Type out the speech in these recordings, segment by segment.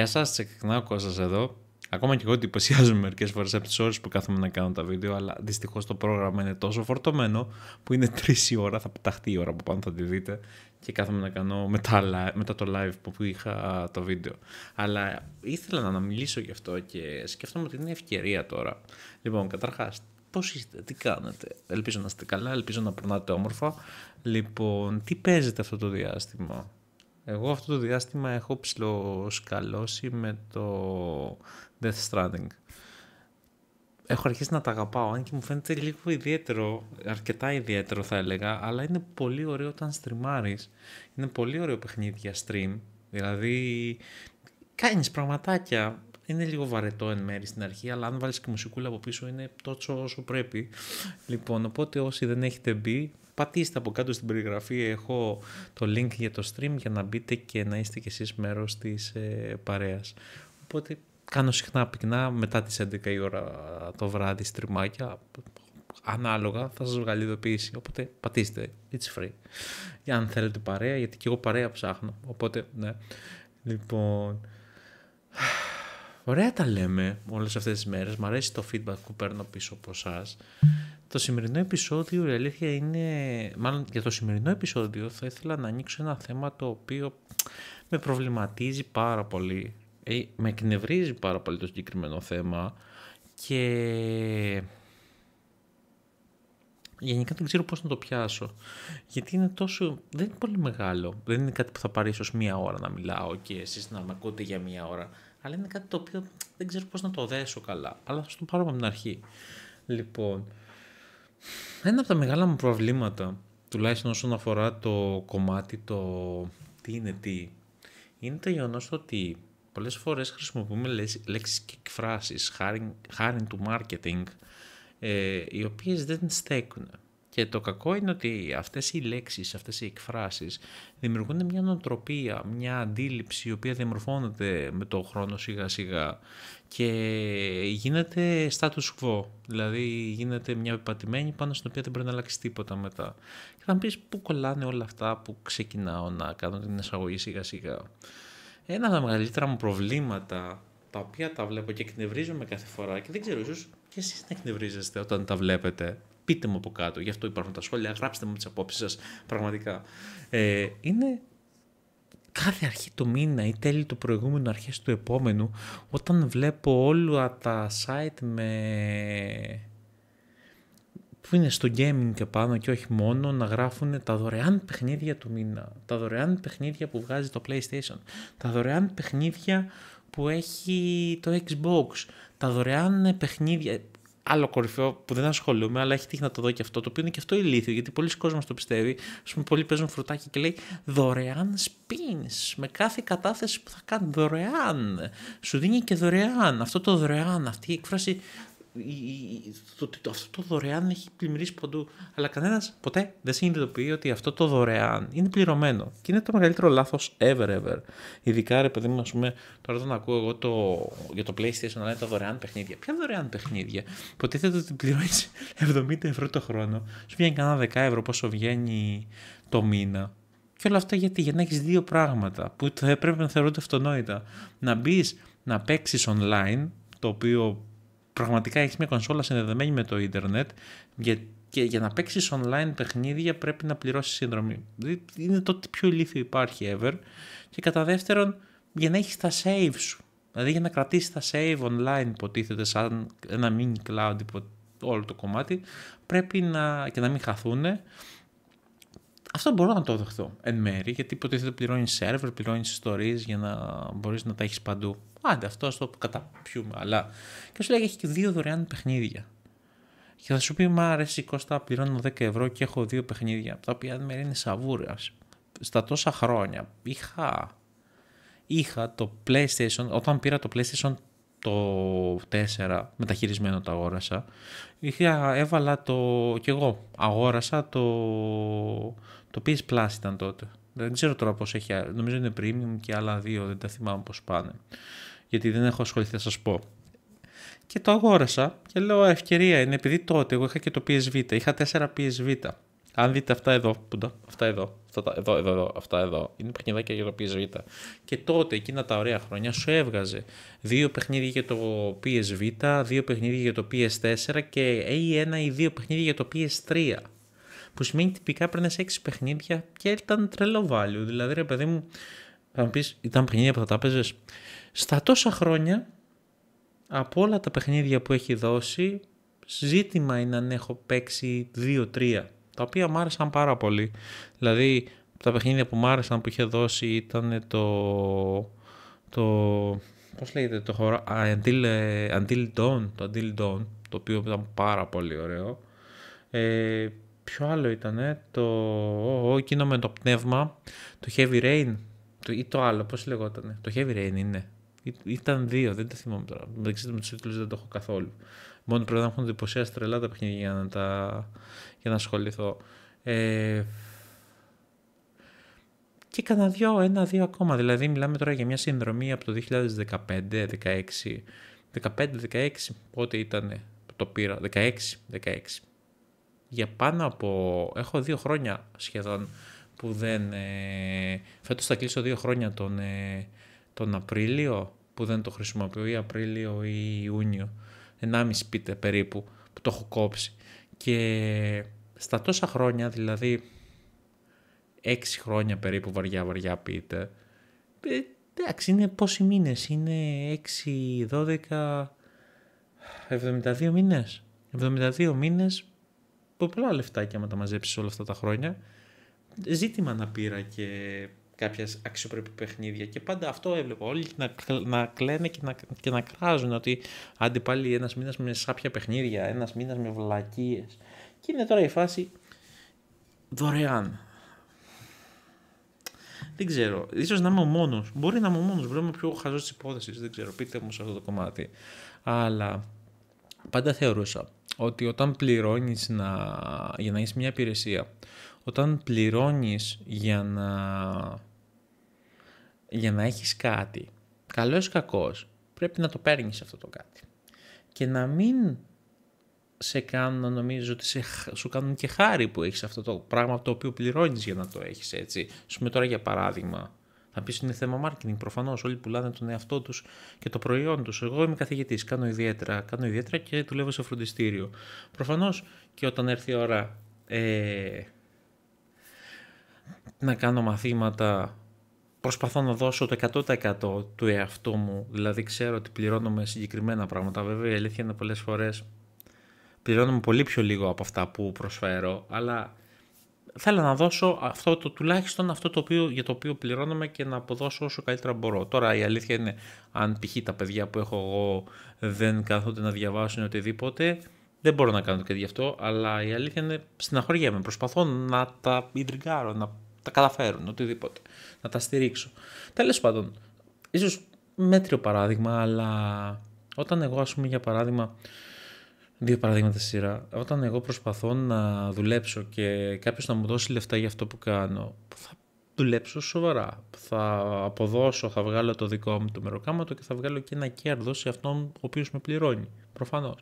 Γεια σας, ξεκινάω Κώστας εδώ. Ακόμα και εγώ εντυπωσιάζομαι μερικές φορές από τις ώρες που κάθομαι να κάνω τα βίντεο, αλλά δυστυχώς το πρόγραμμα είναι τόσο φορτωμένο που είναι τρεις η ώρα. Θα πεταχτεί η ώρα που πάνω, θα τη δείτε. Και κάθομαι να κάνω μετά, μετά το live που είχα το βίντεο. Αλλά ήθελα να μιλήσω γι' αυτό και σκέφτομαι ότι είναι ευκαιρία τώρα. Λοιπόν, καταρχάς, πώς είστε, τι κάνετε. Ελπίζω να είστε καλά, ελπίζω να περνάτε όμορφα. Λοιπόν, τι παίζετε αυτό το διάστημα εγώ αυτό το διάστημα έχω ψηλοσκαλώσει με το Death Stranding. Έχω αρχίσει να τα αγαπάω, αν και μου φαίνεται λίγο ιδιαίτερο, αρκετά ιδιαίτερο θα έλεγα, αλλά είναι πολύ ωραίο όταν στριμάρεις. Είναι πολύ ωραίο παιχνίδι για stream, δηλαδή κάνεις πραγματάκια, είναι λίγο βαρετό εν μέρη στην αρχή, αλλά αν βάλεις και μουσικούλα από πίσω είναι τόσο όσο πρέπει. Λοιπόν, οπότε όσοι δεν έχετε μπει, πατήστε από κάτω στην περιγραφή έχω το link για το stream για να μπείτε και να είστε κι εσείς μέρος της ε, παρέας. Οπότε κάνω συχνά πυκνά μετά τις 11 η ώρα το βράδυ στριμάκια ανάλογα θα σας βγάλει ειδοποίηση οπότε πατήστε, it's free για αν θέλετε παρέα γιατί και εγώ παρέα ψάχνω οπότε ναι λοιπόν Ωραία τα λέμε όλες αυτές τις μέρες. Μ' αρέσει το feedback που παίρνω πίσω από εσάς. Το σημερινό επεισόδιο, η αλήθεια είναι, μάλλον για το σημερινό επεισόδιο θα ήθελα να ανοίξω ένα θέμα το οποίο με προβληματίζει πάρα πολύ, ε, με εκνευρίζει πάρα πολύ το συγκεκριμένο θέμα και γενικά δεν ξέρω πώς να το πιάσω, γιατί είναι τόσο, δεν είναι πολύ μεγάλο, δεν είναι κάτι που θα πάρει ίσως μία ώρα να μιλάω και εσείς να με ακούτε για μία ώρα, αλλά είναι κάτι το οποίο δεν ξέρω πώς να το δέσω καλά, αλλά θα το πάρω από την αρχή. Λοιπόν, ένα από τα μεγάλα μου προβλήματα, τουλάχιστον όσον αφορά το κομμάτι το τι είναι τι, είναι το γεγονός ότι πολλές φορές χρησιμοποιούμε λέξεις και εκφράσεις χάρη, χάρη του marketing, ε, οι οποίες δεν στέκουν. Και το κακό είναι ότι αυτές οι λέξεις, αυτές οι εκφράσεις δημιουργούν μια νοοτροπία, μια αντίληψη η οποία διαμορφώνεται με το χρόνο σιγά σιγά και γίνεται status quo, δηλαδή γίνεται μια πεπατημένη πάνω στην οποία δεν μπορεί να αλλάξει τίποτα μετά. Και θα μου πεις πού κολλάνε όλα αυτά που ξεκινάω να κάνω την εισαγωγή σιγά σιγά. Ένα από τα μεγαλύτερα μου προβλήματα τα οποία τα βλέπω και εκνευρίζομαι κάθε φορά και δεν ξέρω ίσως και εσείς να εκνευρίζεστε όταν τα βλέπετε πείτε μου από κάτω. Γι' αυτό υπάρχουν τα σχόλια, γράψτε μου τις απόψεις σας πραγματικά. Ε, είναι κάθε αρχή του μήνα ή τέλη του προηγούμενου αρχές του επόμενου όταν βλέπω όλα τα site με... που είναι στο gaming και πάνω και όχι μόνο να γράφουν τα δωρεάν παιχνίδια του μήνα, τα δωρεάν παιχνίδια που βγάζει το PlayStation, τα δωρεάν παιχνίδια που έχει το Xbox, τα δωρεάν παιχνίδια, άλλο κορυφαίο που δεν ασχολούμαι, αλλά έχει τύχει να το δω και αυτό, το οποίο είναι και αυτό ηλίθιο, γιατί πολλοί κόσμοι το πιστεύει. Ας πούμε, πολλοί παίζουν φρουτάκι και λέει δωρεάν spins. Με κάθε κατάθεση που θα κάνει δωρεάν. Σου δίνει και δωρεάν. Αυτό το δωρεάν, αυτή η έκφραση αυτό το δωρεάν έχει πλημμυρίσει ποντού Αλλά κανένας ποτέ δεν συνειδητοποιεί ότι αυτό το δωρεάν είναι πληρωμένο. Και είναι το μεγαλύτερο λάθος ever ever. Ειδικά ρε παιδί μου, ας πούμε, τώρα όταν ακούω εγώ το, για το PlayStation να λέει τα δωρεάν παιχνίδια. Ποια δωρεάν παιχνίδια. Υποτίθεται ότι πληρώνεις 70 ευρώ το χρόνο. Σου βγαίνει κανένα 10 ευρώ πόσο βγαίνει το μήνα. Και όλα αυτά γιατί, για να έχεις δύο πράγματα που θα πρέπει να θεωρούνται αυτονόητα. Να μπεις να παίξεις online, το οποίο πραγματικά έχεις μια κονσόλα συνδεδεμένη με το ίντερνετ για, και για να παίξεις online παιχνίδια πρέπει να πληρώσεις σύνδρομη. Δηλαδή, είναι το πιο ηλίθιο υπάρχει ever. Και κατά δεύτερον, για να έχεις τα save σου. Δηλαδή για να κρατήσεις τα save online υποτίθεται σαν ένα mini cloud υπο, όλο το κομμάτι πρέπει να, και να μην χαθούν αυτό μπορώ να το δεχθώ εν μέρη, γιατί υποτίθεται πληρώνει σερβερ, πληρώνει ιστορίες για να μπορείς να τα έχεις παντού. Άντε, αυτό ας το καταπιούμε. Αλλά. Και σου λέει έχει και δύο δωρεάν παιχνίδια. Και θα σου πει, Μα αρέσει Κώστα, πληρώνω 10 ευρώ και έχω δύο παιχνίδια. Τα οποία εν μέρη είναι σαβούρια. Στα τόσα χρόνια είχα. Είχα το PlayStation, όταν πήρα το PlayStation το 4 μεταχειρισμένο το αγόρασα είχα, έβαλα το και εγώ αγόρασα το το PS Plus ήταν τότε. Δεν ξέρω τώρα πώς έχει. Νομίζω είναι premium και άλλα δύο, δεν τα θυμάμαι πώς πάνε. Γιατί δεν έχω ασχοληθεί, θα σας πω. Και το αγόρασα και λέω ευκαιρία είναι επειδή τότε εγώ είχα και το PSV. Είχα 4 PSV. Αν δείτε αυτά εδώ, πούντα, αυτά εδώ, αυτά εδώ, εδώ, εδώ, αυτά εδώ, είναι παιχνιδάκια για το PSV. Και τότε, εκείνα τα ωραία χρόνια, σου έβγαζε δύο παιχνίδια για το PSV, δύο παιχνίδια για το PS4 και ε, ή ένα ή δύο παιχνίδια για το PS3. Που σημαίνει τυπικά σε 6 παιχνίδια και ήταν τρελό value. Δηλαδή, ρε παιδί μου, θα μου πεις, ήταν παιχνίδια που θα τα παίζε. Στα τόσα χρόνια, από όλα τα παιχνίδια που έχει δώσει, ζήτημα είναι αν έχω παίξει 2-3, τα οποία μου άρεσαν πάρα πολύ. Δηλαδή, τα παιχνίδια που μου άρεσαν που είχε δώσει ήταν το. το πώς λέγεται το χώρο, Until, ε, Until Dawn, το Until Dawn, το οποίο ήταν πάρα πολύ ωραίο. Ε, Ποιο άλλο ήταν, το εκείνο με το πνεύμα, το Heavy Rain το, ή το άλλο, πώς λεγόταν. Το Heavy Rain είναι. Ή, ήταν δύο, δεν τα θυμάμαι τώρα. ξέρω με τους τίτλους δεν το έχω καθόλου. Μόνο πρέπει να έχουν εντυπωσία τρελά τα παιχνίδια για να, τα, για να ασχοληθώ. Ε, και κανένα δυο, ένα-δύο ακόμα. Δηλαδή μιλάμε τώρα για μια συνδρομή από το 2015-16. 15-16, πότε ήταν το πήρα, 16-16 για πάνω από... Έχω δύο χρόνια σχεδόν που δεν... Ε, φέτος θα κλείσω δύο χρόνια τον, ε, τον Απρίλιο που δεν το χρησιμοποιώ ή Απρίλιο ή Ιούνιο. Ενάμιση πείτε περίπου που το έχω κόψει. Και στα τόσα χρόνια, δηλαδή έξι χρόνια περίπου βαριά βαριά πείτε, ε, εντάξει είναι πόσοι μήνες, είναι 6, 12, 72 μήνες. 72 μήνες πολλά λεφτάκια με τα μαζέψεις όλα αυτά τα χρόνια. Ζήτημα να πήρα και κάποια αξιοπρεπή παιχνίδια. Και πάντα αυτό έβλεπα. Όλοι να, να κλαίνε και να, και να κράζουν ότι άντε πάλι ένας μήνας με σάπια παιχνίδια, ένας μήνας με βλακίες. Και είναι τώρα η φάση δωρεάν. Δεν ξέρω. σω να είμαι ο μόνος. Μπορεί να είμαι ο μόνος. Μπορεί να πιο χαζός της υπόθεσης. Δεν ξέρω. Πείτε μου σε αυτό το κομμάτι. Αλλά πάντα θεωρούσα ότι όταν πληρώνεις να, για να έχεις μια υπηρεσία, όταν πληρώνεις για να, για να έχεις κάτι, καλός ή κακός, πρέπει να το παίρνεις αυτό το κάτι. Και να μην σε κάνουν να νομίζεις ότι σε, σου κάνουν και χάρη που έχεις αυτό το πράγμα το οποίο πληρώνεις για να το έχεις έτσι. Σου τώρα για παράδειγμα, θα πεις είναι θέμα marketing. Προφανώς όλοι πουλάνε τον εαυτό τους και το προϊόν τους. Εγώ είμαι καθηγητής, κάνω ιδιαίτερα, κάνω ιδιαίτερα και δουλεύω σε φροντιστήριο. Προφανώς και όταν έρθει η ώρα ε, να κάνω μαθήματα, προσπαθώ να δώσω το 100% του εαυτού μου. Δηλαδή ξέρω ότι με συγκεκριμένα πράγματα. Βέβαια η αλήθεια είναι πολλές φορές πληρώνομαι πολύ πιο λίγο από αυτά που προσφέρω, αλλά θέλω να δώσω αυτό το, τουλάχιστον αυτό το οποίο, για το οποίο πληρώνομαι και να αποδώσω όσο καλύτερα μπορώ. Τώρα η αλήθεια είναι αν π.χ. τα παιδιά που έχω εγώ δεν κάθονται να διαβάσουν οτιδήποτε, δεν μπορώ να κάνω και γι' αυτό, αλλά η αλήθεια είναι συναχωριέμαι. Προσπαθώ να τα ιντριγκάρω, να τα καταφέρουν, οτιδήποτε, να τα στηρίξω. Τέλος πάντων, ίσως μέτριο παράδειγμα, αλλά όταν εγώ ας πούμε για παράδειγμα Δύο παραδείγματα σειρά. Όταν εγώ προσπαθώ να δουλέψω και κάποιος να μου δώσει λεφτά για αυτό που κάνω, θα δουλέψω σοβαρά. Θα αποδώσω, θα βγάλω το δικό μου το μεροκάματο και θα βγάλω και ένα κέρδος σε αυτόν ο οποίος με πληρώνει. Προφανώς.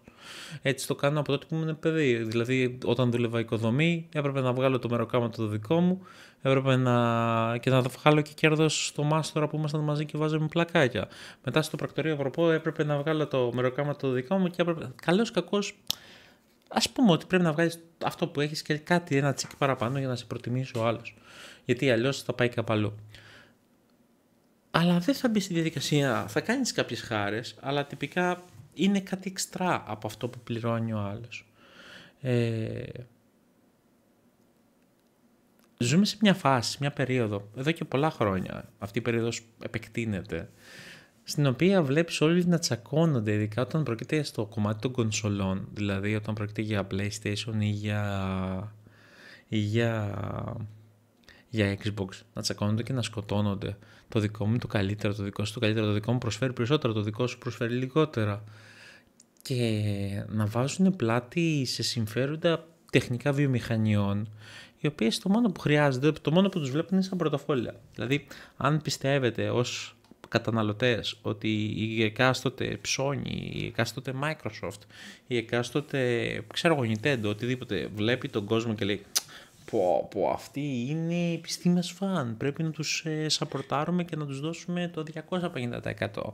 Έτσι το κάνω από τότε που ήμουν παιδί. Δηλαδή, όταν δούλευα οικοδομή, έπρεπε να βγάλω το μεροκάμα το δικό μου, έπρεπε να. και να βγάλω και κέρδος στο μάστορα που ήμασταν μαζί και βάζαμε πλακάκια. Μετά στο πρακτορείο Ευρωπό έπρεπε να βγάλω το μεροκάμα το δικό μου και έπρεπε. Καλός κακός. Ας πούμε ότι πρέπει να βγάλεις αυτό που έχεις και κάτι, ένα τσίκι παραπάνω για να σε προτιμήσει ο άλλος. Γιατί αλλιώς θα πάει και αλλού. Αλλά δεν θα μπει στη διαδικασία. Θα κάνεις κάποιες χάρες, αλλά τυπικά είναι κάτι εξτρά από αυτό που πληρώνει ο άλλος. Ε, ζούμε σε μια φάση, μια περίοδο, εδώ και πολλά χρόνια, αυτή η περίοδος επεκτείνεται, στην οποία βλέπεις όλοι να τσακώνονται, ειδικά όταν πρόκειται στο κομμάτι των κονσολών, δηλαδή όταν πρόκειται για PlayStation ή για, ή για για Xbox. Να τσακώνονται και να σκοτώνονται. Το δικό μου είναι το καλύτερο, το δικό σου το καλύτερο, το δικό μου προσφέρει περισσότερο, το δικό σου προσφέρει λιγότερα. Και να βάζουν πλάτη σε συμφέροντα τεχνικά βιομηχανιών, οι οποίες το μόνο που χρειάζονται, το μόνο που τους βλέπουν είναι σαν πρωτοφόλια. Δηλαδή, αν πιστεύετε ως καταναλωτές ότι η εκάστοτε Sony, η εκάστοτε Microsoft, η εκάστοτε ξέρω εγώ Nintendo, οτιδήποτε βλέπει τον κόσμο και λέει που, που αυτοί είναι επιστήμες φαν. Πρέπει να τους ε, σαπορτάρουμε και να τους δώσουμε το 250%.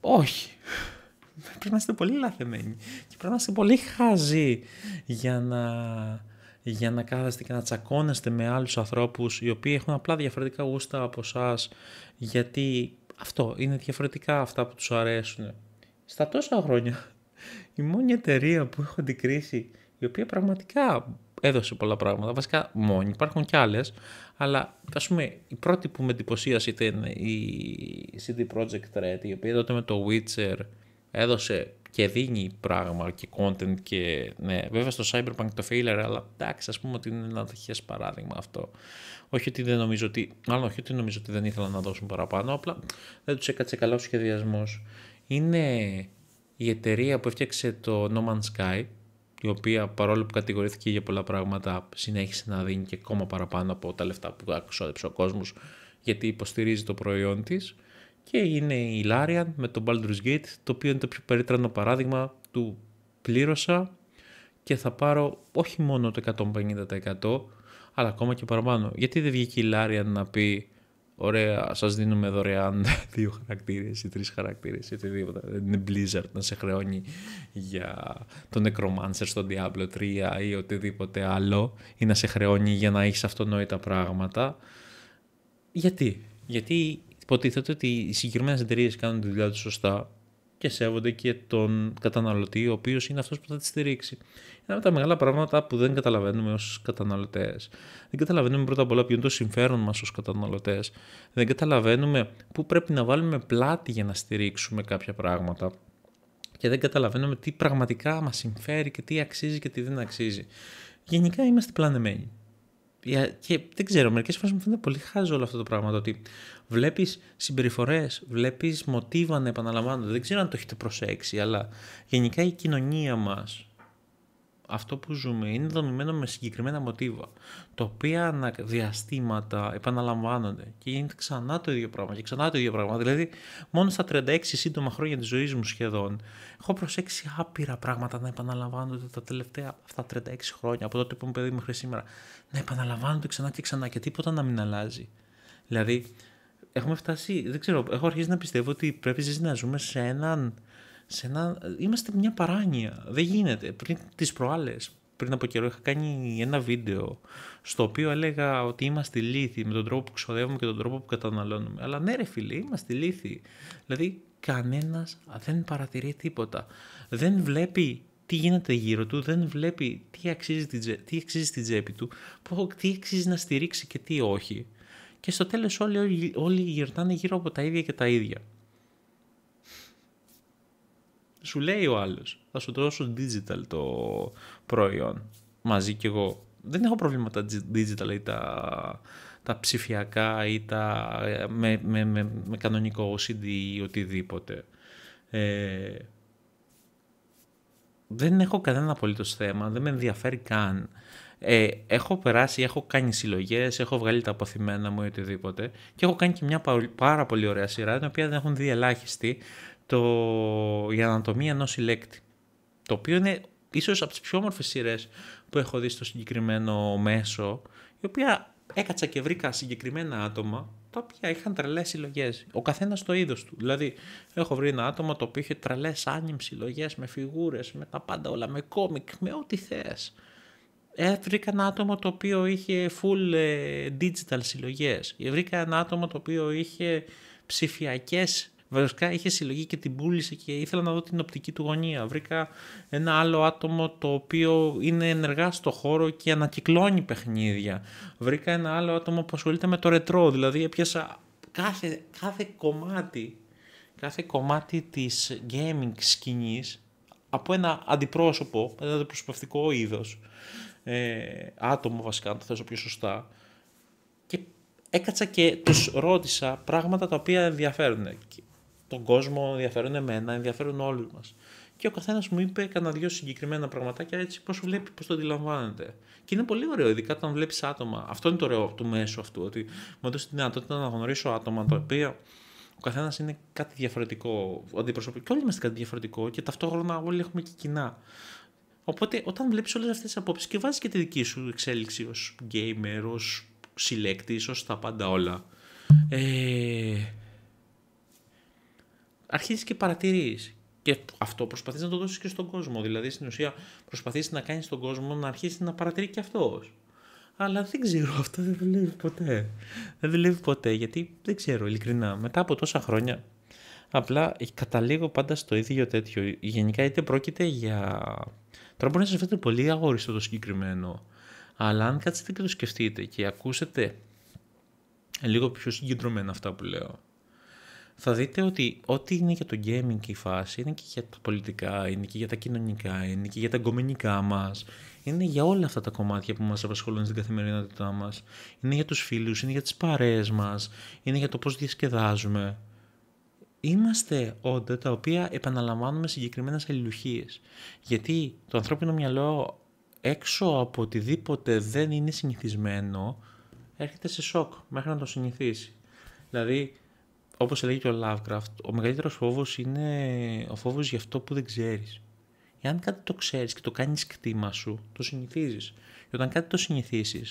Όχι. Πρέπει να είστε πολύ λαθεμένοι. Και πρέπει να είστε πολύ χαζοί για να, για να κάθεστε και να τσακώνεστε με άλλους ανθρώπους οι οποίοι έχουν απλά διαφορετικά γούστα από εσά γιατί αυτό είναι διαφορετικά αυτά που τους αρέσουν. Στα τόσα χρόνια η μόνη εταιρεία που έχω αντικρίσει η οποία πραγματικά έδωσε πολλά πράγματα. Βασικά μόνοι, υπάρχουν κι άλλες. Αλλά ας πούμε, η πρώτη που με εντυπωσίασε ήταν η CD Projekt Red, η οποία τότε με το Witcher έδωσε και δίνει πράγμα και content και ναι, βέβαια στο Cyberpunk το failer αλλά εντάξει, ας πούμε ότι είναι ένα τυχές παράδειγμα αυτό. Όχι ότι δεν νομίζω ότι, μάλλον όχι ότι νομίζω ότι δεν ήθελα να δώσουν παραπάνω, απλά δεν τους έκατσε καλά ο σχεδιασμός. Είναι η εταιρεία που έφτιαξε το No Man's Sky, η οποία παρόλο που κατηγορήθηκε για πολλά πράγματα συνέχισε να δίνει και ακόμα παραπάνω από τα λεφτά που ξόδεψε ο κόσμος γιατί υποστηρίζει το προϊόν της και είναι η Larian με το Baldur's Gate το οποίο είναι το πιο περίτρανο παράδειγμα του πλήρωσα και θα πάρω όχι μόνο το 150% αλλά ακόμα και παραπάνω. Γιατί δεν βγήκε η Larian να πει Ωραία, σας δίνουμε δωρεάν δύο χαρακτήρες ή τρεις χαρακτήρες ή οτιδήποτε. Δεν είναι Blizzard να σε χρεώνει για το Necromancer στον Diablo 3 ή οτιδήποτε άλλο, ή να σε χρεώνει για να έχεις αυτονόητα πράγματα. Γιατί, γιατί υποτίθεται ότι οι συγκεκριμένες εταιρείες κάνουν τη δουλειά τους σωστά και σέβονται και τον καταναλωτή, ο οποίος είναι αυτός που θα τη στηρίξει. Ένα από τα μεγάλα πράγματα που δεν καταλαβαίνουμε ως καταναλωτές. Δεν καταλαβαίνουμε πρώτα απ' όλα ποιο είναι το συμφέρον μας ως καταναλωτές. Δεν καταλαβαίνουμε πού πρέπει να βάλουμε πλάτη για να στηρίξουμε κάποια πράγματα. Και δεν καταλαβαίνουμε τι πραγματικά μας συμφέρει και τι αξίζει και τι δεν αξίζει. Γενικά είμαστε πλανεμένοι. Και δεν ξέρω, μερικές φορές μου φαίνεται πολύ χάζο όλο αυτό το πράγμα. ότι βλέπεις συμπεριφορές, βλέπεις μοτίβα να επαναλαμβάνονται. Δεν ξέρω αν το έχετε προσέξει, αλλά γενικά η κοινωνία μας αυτό που ζούμε είναι δομημένο με συγκεκριμένα μοτίβα, τα οποία διαστήματα επαναλαμβάνονται και γίνεται ξανά το ίδιο πράγμα και ξανά το ίδιο πράγμα. Δηλαδή, μόνο στα 36 σύντομα χρόνια της ζωής μου σχεδόν, έχω προσέξει άπειρα πράγματα να επαναλαμβάνονται τα τελευταία αυτά 36 χρόνια, από τότε που είμαι παιδί μέχρι σήμερα. Να επαναλαμβάνονται ξανά και ξανά και τίποτα να μην αλλάζει. Δηλαδή, έχουμε φτάσει, δεν ξέρω, έχω αρχίσει να πιστεύω ότι πρέπει να ζούμε σε έναν σε είμαστε μια παράνοια. Δεν γίνεται. Πριν τις προάλλες, πριν από καιρό, είχα κάνει ένα βίντεο στο οποίο έλεγα ότι είμαστε λύθοι με τον τρόπο που ξοδεύουμε και τον τρόπο που καταναλώνουμε. Αλλά ναι ρε φίλε, είμαστε λύθοι. Δηλαδή κανένας δεν παρατηρεί τίποτα. Δεν βλέπει τι γίνεται γύρω του, δεν βλέπει τι αξίζει, τι στη τσέπη του, τι αξίζει να στηρίξει και τι όχι. Και στο τέλος όλοι, όλοι γυρνάνε γύρω από τα ίδια και τα ίδια σου λέει ο άλλος. Θα σου δώσω digital το προϊόν. Μαζί κι εγώ. Δεν έχω πρόβλημα τα digital ή τα, τα ψηφιακά ή τα, ε, με, με, με, κανονικό CD ή οτιδήποτε. Ε, δεν έχω κανένα απολύτως θέμα, δεν με ενδιαφέρει καν. Ε, έχω περάσει, έχω κάνει συλλογές, έχω βγάλει τα αποθυμένα μου ή οτιδήποτε και έχω κάνει και μια πάρα πολύ ωραία σειρά την οποία δεν έχουν δει ελάχιστοι το, η ανατομία ενός συλλέκτη. Το οποίο είναι ίσως από τις πιο όμορφες σειρές που έχω δει στο συγκεκριμένο μέσο, η οποία έκατσα και βρήκα συγκεκριμένα άτομα τα οποία είχαν τρελές συλλογές. Ο καθένας το είδος του. Δηλαδή, έχω βρει ένα άτομο το οποίο είχε τρελές άνιμ συλλογές με φιγούρες, με τα πάντα όλα, με κόμικ, με ό,τι θες. Ε, ένα άτομο το οποίο είχε full ε, digital συλλογές. Ε, βρήκα ένα άτομο το οποίο είχε ψηφιακές Βασικά είχε συλλογή και την πούλησε και ήθελα να δω την οπτική του γωνία. Βρήκα ένα άλλο άτομο το οποίο είναι ενεργά στο χώρο και ανακυκλώνει παιχνίδια. Βρήκα ένα άλλο άτομο που ασχολείται με το ρετρό, δηλαδή έπιασα κάθε, κάθε κομμάτι κάθε κομμάτι της gaming σκηνής από ένα αντιπρόσωπο, ένα αντιπροσωπευτικό είδος, ε, άτομο βασικά, αν το θέσω πιο σωστά, και έκατσα και τους ρώτησα πράγματα τα οποία ενδιαφέρουν τον κόσμο, ενδιαφέρουν εμένα, ενδιαφέρουν όλους μας. Και ο καθένας μου είπε κανένα δυο συγκεκριμένα πραγματάκια έτσι, πώς βλέπει, πώς το αντιλαμβάνεται. Και είναι πολύ ωραίο, ειδικά όταν βλέπεις άτομα. Αυτό είναι το ωραίο του μέσου αυτού, ότι μου έδωσε τη δυνατότητα να γνωρίσω άτομα τα οποία ο καθένας είναι κάτι διαφορετικό. Αντιπροσωπικό, και όλοι είμαστε κάτι διαφορετικό και ταυτόχρονα όλοι έχουμε και κοινά. Οπότε όταν βλέπεις όλες αυτές τις απόψεις και βάζεις και τη δική σου εξέλιξη ως gamer, ως συλλέκτης, ως τα πάντα όλα. Ε, αρχίζεις και παρατηρείς. Και αυτό προσπαθείς να το δώσεις και στον κόσμο. Δηλαδή, στην ουσία, προσπαθείς να κάνεις τον κόσμο να αρχίσει να παρατηρεί και αυτός. Αλλά δεν ξέρω, αυτό δεν δουλεύει ποτέ. Δεν δουλεύει ποτέ, γιατί δεν ξέρω, ειλικρινά. Μετά από τόσα χρόνια, απλά καταλήγω πάντα στο ίδιο τέτοιο. Γενικά, είτε πρόκειται για. Τώρα μπορεί να σας φαίνεται πολύ αγόριστο το συγκεκριμένο. Αλλά αν κάτσετε και το σκεφτείτε και ακούσετε λίγο πιο συγκεντρωμένα αυτά που λέω, θα δείτε ότι ό,τι είναι για το gaming και η φάση είναι και για τα πολιτικά, είναι και για τα κοινωνικά, είναι και για τα γκομενικά μας. Είναι για όλα αυτά τα κομμάτια που μας απασχολούν στην καθημερινότητά μας. Είναι για τους φίλους, είναι για τις παρέες μας, είναι για το πώς διασκεδάζουμε. Είμαστε όντα τα οποία επαναλαμβάνουμε συγκεκριμένες αλληλουχίες. Γιατί το ανθρώπινο μυαλό έξω από οτιδήποτε δεν είναι συνηθισμένο έρχεται σε σοκ μέχρι να το συνηθίσει. Δηλαδή όπως έλεγε και ο Lovecraft, ο μεγαλύτερος φόβος είναι ο φόβος για αυτό που δεν ξέρεις. Εάν κάτι το ξέρεις και το κάνεις κτήμα σου, το συνηθίζεις. Και όταν κάτι το συνηθίσεις,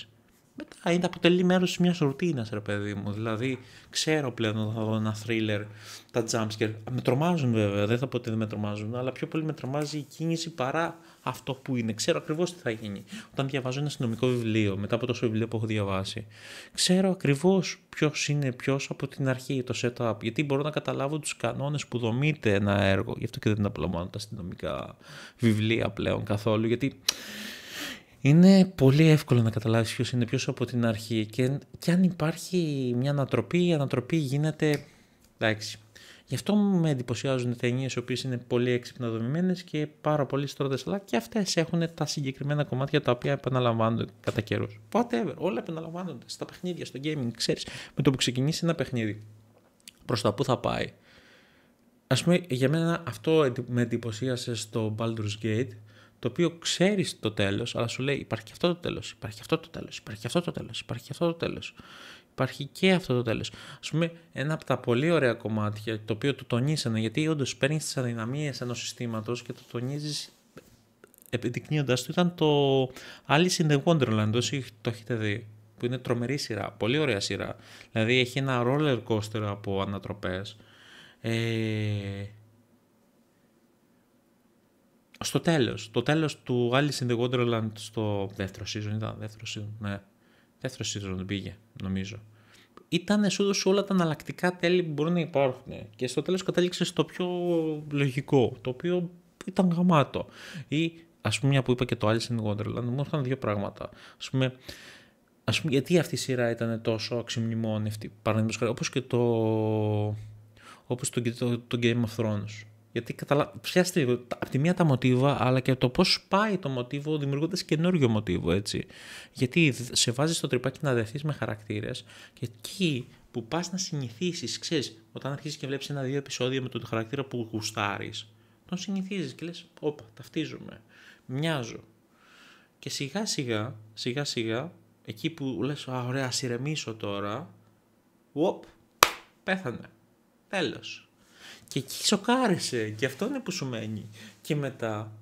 μετά είναι, αποτελεί μέρος μιας ρουτίνας, ρε παιδί μου. Δηλαδή, ξέρω πλέον όταν θα δω ένα θρίλερ, τα jumpscare. Με τρομάζουν βέβαια, δεν θα πω ότι δεν με τρομάζουν, αλλά πιο πολύ με τρομάζει η κίνηση παρά αυτό που είναι. Ξέρω ακριβώς τι θα γίνει. Όταν διαβάζω ένα αστυνομικό βιβλίο, μετά από τόσο βιβλίο που έχω διαβάσει, ξέρω ακριβώς ποιος είναι ποιος από την αρχή, το setup. Γιατί μπορώ να καταλάβω τους κανόνες που δομείται ένα έργο. Γι' αυτό και δεν απολαμβάνω τα αστυνομικά βιβλία πλέον καθόλου. Γιατί είναι πολύ εύκολο να καταλάβεις ποιος είναι ποιος από την αρχή και, και αν υπάρχει μια ανατροπή, η ανατροπή γίνεται εντάξει. Γι' αυτό με εντυπωσιάζουν οι ταινίες οι οποίες είναι πολύ έξυπνα και πάρα πολύ στρώτε αλλά και αυτές έχουν τα συγκεκριμένα κομμάτια τα οποία επαναλαμβάνονται κατά καιρούς. Whatever, όλα επαναλαμβάνονται στα παιχνίδια, στο gaming. Ξέρεις, με το που ξεκινήσει ένα παιχνίδι, προς τα που θα πάει. Ας πούμε, για μένα αυτό με εντυπωσίασε στο Baldur's Gate το οποίο ξέρεις το τέλος, αλλά σου λέει υπάρχει και αυτό το τέλος, υπάρχει και αυτό το τέλος, υπάρχει και αυτό το τέλος, υπάρχει και αυτό το τέλος. Υπάρχει και αυτό το τέλος. Ας πούμε, ένα από τα πολύ ωραία κομμάτια το οποίο το τονίσανε, γιατί όντως παίρνεις τις αδυναμίες ενός συστήματος και το τονίζεις επιδεικνύοντας του, ήταν το Alice in the Wonderland. Όσοι το έχετε δει, που είναι τρομερή σειρά, πολύ ωραία σειρά. Δηλαδή έχει ένα roller coaster από ανατροπές. Ε, στο τέλος. Το τέλος του Alice in the Wonderland στο δεύτερο season. Ήταν δεύτερο season, ναι. Δεύτερο season πήγε, νομίζω. Ήταν σου έδωσε όλα τα αναλλακτικά τέλη που μπορούν να υπάρχουν. Και στο τέλος κατέληξε στο πιο λογικό, το οποίο ήταν γαμάτο. Ή ας πούμε, μια που είπα και το Alice in the Wonderland, μου έρχονταν δύο πράγματα. Ας πούμε, ας πούμε, γιατί αυτή η σειρά ήταν τόσο αξιμνημόνευτη, παραδείγματος χάρη, όπως και το. Όπως το Game of Thrones γιατί καταλα... από τη μία τα μοτίβα, αλλά και το πώς πάει το μοτίβο, δημιουργώντα καινούριο μοτίβο, έτσι. Γιατί σε βάζεις στο τρυπάκι να δεθείς με χαρακτήρες και εκεί που πας να συνηθίσεις, ξέρεις, όταν αρχίζεις και βλέπεις ένα-δύο επεισόδια με τον χαρακτήρα που γουστάρεις, τον συνηθίζεις και λες: Όπα, ταυτίζομαι, μοιάζω. Και σιγά σιγά, σιγά σιγά, εκεί που λες, ωραία, ας τώρα, Οπ, πέθανε. Τέλος. Και εκεί σοκάρεσαι. Και αυτό είναι που σου μένει. Και μετά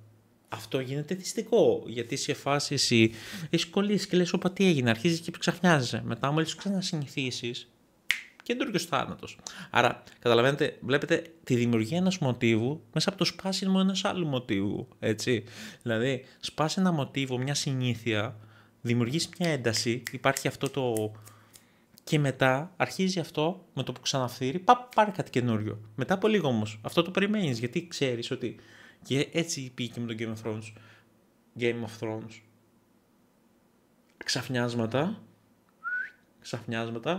αυτό γίνεται θυστικό. Γιατί σε φάση εσύ έχεις κολλήσει και λες: Όπα τι έγινε, αρχίζεις και ξαφνιάζεσαι. Μετά, μόλι ξανασυνηθίσει, και εντούργιο θάνατος. Άρα, καταλαβαίνετε, βλέπετε τη δημιουργία ενός μοτίβου μέσα από το σπάσιμο ενός άλλου μοτίβου. Έτσι. Δηλαδή, σπάσει ένα μοτίβο, μια συνήθεια, δημιουργείς μια ένταση, υπάρχει αυτό το και μετά αρχίζει αυτό με το που ξαναφθείρει, πα, πάρε κάτι καινούριο. Μετά από λίγο όμως. Αυτό το περιμένεις γιατί ξέρεις ότι. Και έτσι πήγε με το Game of Thrones. Game of Thrones. Ξαφνιάσματα. Ξαφνιάσματα.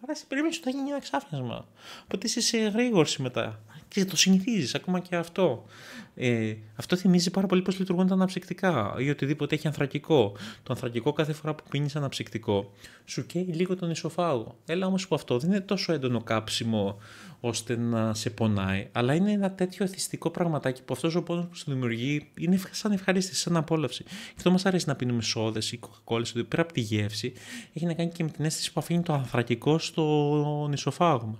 Άρα σε περιμένει ότι θα γίνει ένα ξάφνιασμα. Οπότε είσαι σε γρήγορση μετά. Και το συνηθίζεις ακόμα και αυτό. Ε, αυτό θυμίζει πάρα πολύ πώς λειτουργούν τα αναψυκτικά ή οτιδήποτε έχει ανθρακικό. Το ανθρακικό κάθε φορά που πίνεις αναψυκτικό σου καίει λίγο τον ισοφάγο. Έλα όμως που αυτό δεν είναι τόσο έντονο κάψιμο ώστε να σε πονάει, αλλά είναι ένα τέτοιο θυστικό πραγματάκι που αυτός ο πόνος που σου δημιουργεί είναι σαν ευχαρίστηση, σαν απόλαυση. Και αυτό μας αρέσει να πίνουμε σόδες ή κοκακόλες, ότι πέρα από τη γεύση έχει να κάνει και με την αίσθηση που αφήνει το ανθρακικό στον ισοφάγο μα.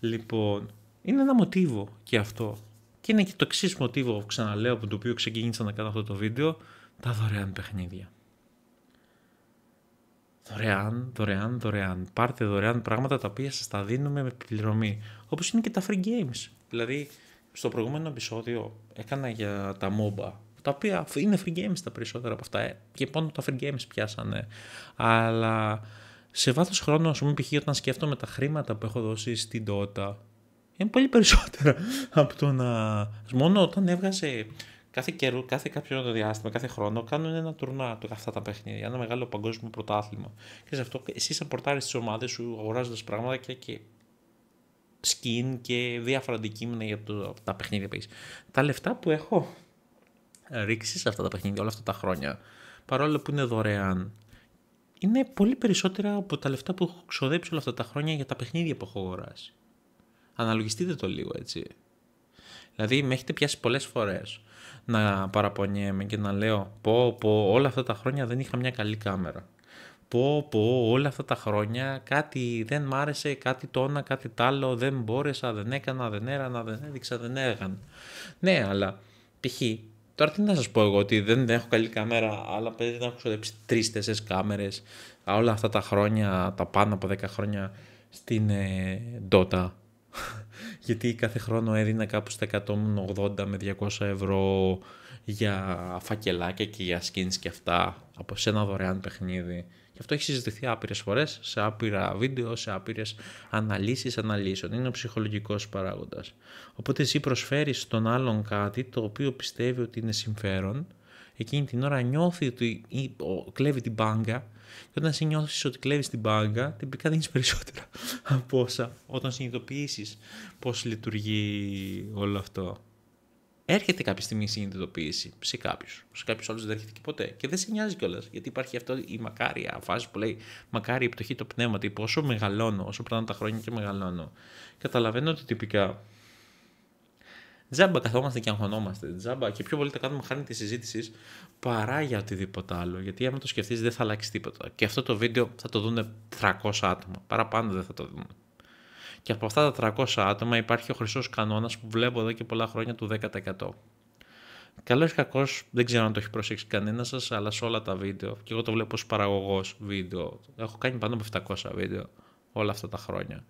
Λοιπόν, είναι ένα μοτίβο και αυτό. Και είναι και το εξής μοτίβο, ξαναλέω, από το οποίο ξεκίνησα να κάνω αυτό το βίντεο, τα δωρεάν παιχνίδια. Δωρεάν, δωρεάν, δωρεάν. Πάρτε δωρεάν πράγματα τα οποία σας τα δίνουμε με πληρωμή. Όπως είναι και τα free games. Δηλαδή, στο προηγούμενο επεισόδιο έκανα για τα MOBA, τα οποία είναι free games τα περισσότερα από αυτά ε. και πάνω τα free games πιάσανε. Αλλά σε βάθος χρόνου, ας πούμε, π.χ. όταν σκέφτομαι τα χρήματα που έχω δώσει στην Dota, είναι πολύ περισσότερα από το να. Μόνο όταν έβγαζε κάθε καιρό, κάθε κάποιο διάστημα, κάθε χρόνο κάνουν ένα τουρνά αυτά τα παιχνίδια, ένα μεγάλο παγκόσμιο πρωτάθλημα. Και σε αυτό εσύ σαν πορτάρι της ομάδας σου αγοράζοντας πράγματα και, και skin και διάφορα αντικείμενα για το, τα παιχνίδια που Τα λεφτά που έχω ρίξει σε αυτά τα παιχνίδια όλα αυτά τα χρόνια, παρόλο που είναι δωρεάν, είναι πολύ περισσότερα από τα λεφτά που έχω ξοδέψει όλα αυτά τα χρόνια για τα παιχνίδια που έχω αγοράσει αναλογιστείτε το λίγο έτσι. Δηλαδή με έχετε πιάσει πολλές φορές να παραπονιέμαι και να λέω πω πω όλα αυτά τα χρόνια δεν είχα μια καλή κάμερα. Πω πω όλα αυτά τα χρόνια κάτι δεν μ' άρεσε, κάτι τόνα, κάτι τ' άλλο, δεν μπόρεσα, δεν έκανα, δεν έρανα, δεν έδειξα, δεν έγαν. Ναι, αλλά π.χ. Τώρα τι να σας πω εγώ ότι δεν έχω καλή κάμερα, αλλά παιδί να έχω ξοδέψει τρεις-τέσσερις κάμερες όλα αυτά τα χρόνια, τα πάνω από 10 χρόνια στην ε, Dota γιατί κάθε χρόνο έδινα κάπου στα 180 με 200 ευρώ για φακελάκια και για skins και αυτά από ένα δωρεάν παιχνίδι. Και αυτό έχει συζητηθεί άπειρες φορές, σε άπειρα βίντεο, σε άπειρες αναλύσεις αναλύσεων. Είναι ο ψυχολογικός παράγοντας. Οπότε εσύ προσφέρεις στον άλλον κάτι το οποίο πιστεύει ότι είναι συμφέρον. Εκείνη την ώρα νιώθει ότι κλέβει την μπάγκα και όταν νιώθεις ότι κλέβεις την μπάγκα, τυπικά δίνεις περισσότερα από όσα όταν συνειδητοποιήσεις πώς λειτουργεί όλο αυτό. Έρχεται κάποια στιγμή η συνειδητοποίηση σε κάποιους. Σε κάποιους άλλους δεν έρχεται και ποτέ. Και δεν σε νοιάζει κιόλας. Γιατί υπάρχει αυτό η μακάρια φάση που λέει Μακάρι η πτωχή το πνεύμα. Τύπου όσο μεγαλώνω, όσο περνάνε τα χρόνια και μεγαλώνω, καταλαβαίνω ότι τυπικά Τζάμπα καθόμαστε και αγχωνόμαστε. Τζάμπα και πιο πολύ τα κάνουμε χάρη τη συζήτηση παρά για οτιδήποτε άλλο. Γιατί άμα το σκεφτείς, δεν θα αλλάξει τίποτα. Και αυτό το βίντεο θα το δουν 300 άτομα. Παραπάνω δεν θα το δουν. Και από αυτά τα 300 άτομα υπάρχει ο χρυσός κανόνας που βλέπω εδώ και πολλά χρόνια του 10%. Καλός ή κακός, δεν ξέρω αν το έχει προσέξει κανένας σας, αλλά σε όλα τα βίντεο, και εγώ το βλέπω ως παραγωγός βίντεο. Έχω κάνει πάνω από 700 βίντεο όλα αυτά τα χρόνια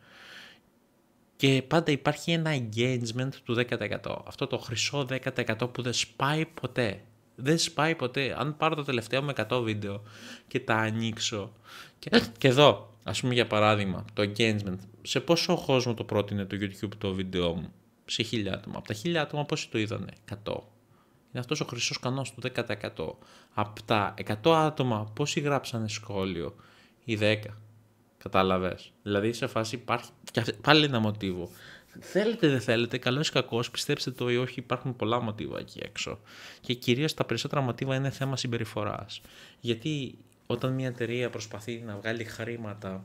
και πάντα υπάρχει ένα engagement του 10%. Αυτό το χρυσό 10% που δεν σπάει ποτέ. Δεν σπάει ποτέ. Αν πάρω το τελευταίο με 100 βίντεο και τα ανοίξω και, και εδώ, ας πούμε για παράδειγμα, το engagement. Σε πόσο κόσμο το πρότεινε το YouTube το βίντεο μου. Σε χίλια άτομα. Από τα χίλια άτομα πόσοι το είδανε. 100. Είναι αυτός ο χρυσός κανός του 10%. Από τα 100 άτομα πόσοι γράψανε σχόλιο. Οι 10. Κατάλαβες. Δηλαδή σε φάση υπάρχει και πάλι ένα μοτίβο. Θέλετε, δεν θέλετε, καλός ή κακός, πιστέψτε το ή όχι, υπάρχουν πολλά μοτίβα εκεί έξω. Και κυρίως τα περισσότερα μοτίβα είναι θέμα συμπεριφοράς. Γιατί όταν μια εταιρεία προσπαθεί να βγάλει χρήματα,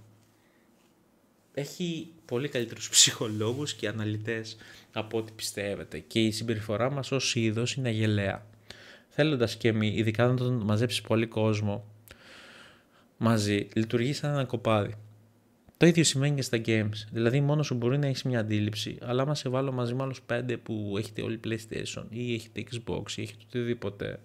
έχει πολύ καλύτερους ψυχολόγους και αναλυτές από ό,τι πιστεύετε. Και η συμπεριφορά μας ως είδος είναι αγελαία. Θέλοντας και εμείς, ειδικά όταν μαζέψεις πολύ κόσμο μαζί, λειτουργεί σαν ένα κοπάδι. Το ίδιο σημαίνει και στα games. Δηλαδή, μόνος σου μπορεί να έχεις μια αντίληψη, αλλά άμα σε βάλω μαζί με άλλους πέντε που έχετε όλοι PlayStation ή έχετε Xbox ή έχετε οτιδήποτε,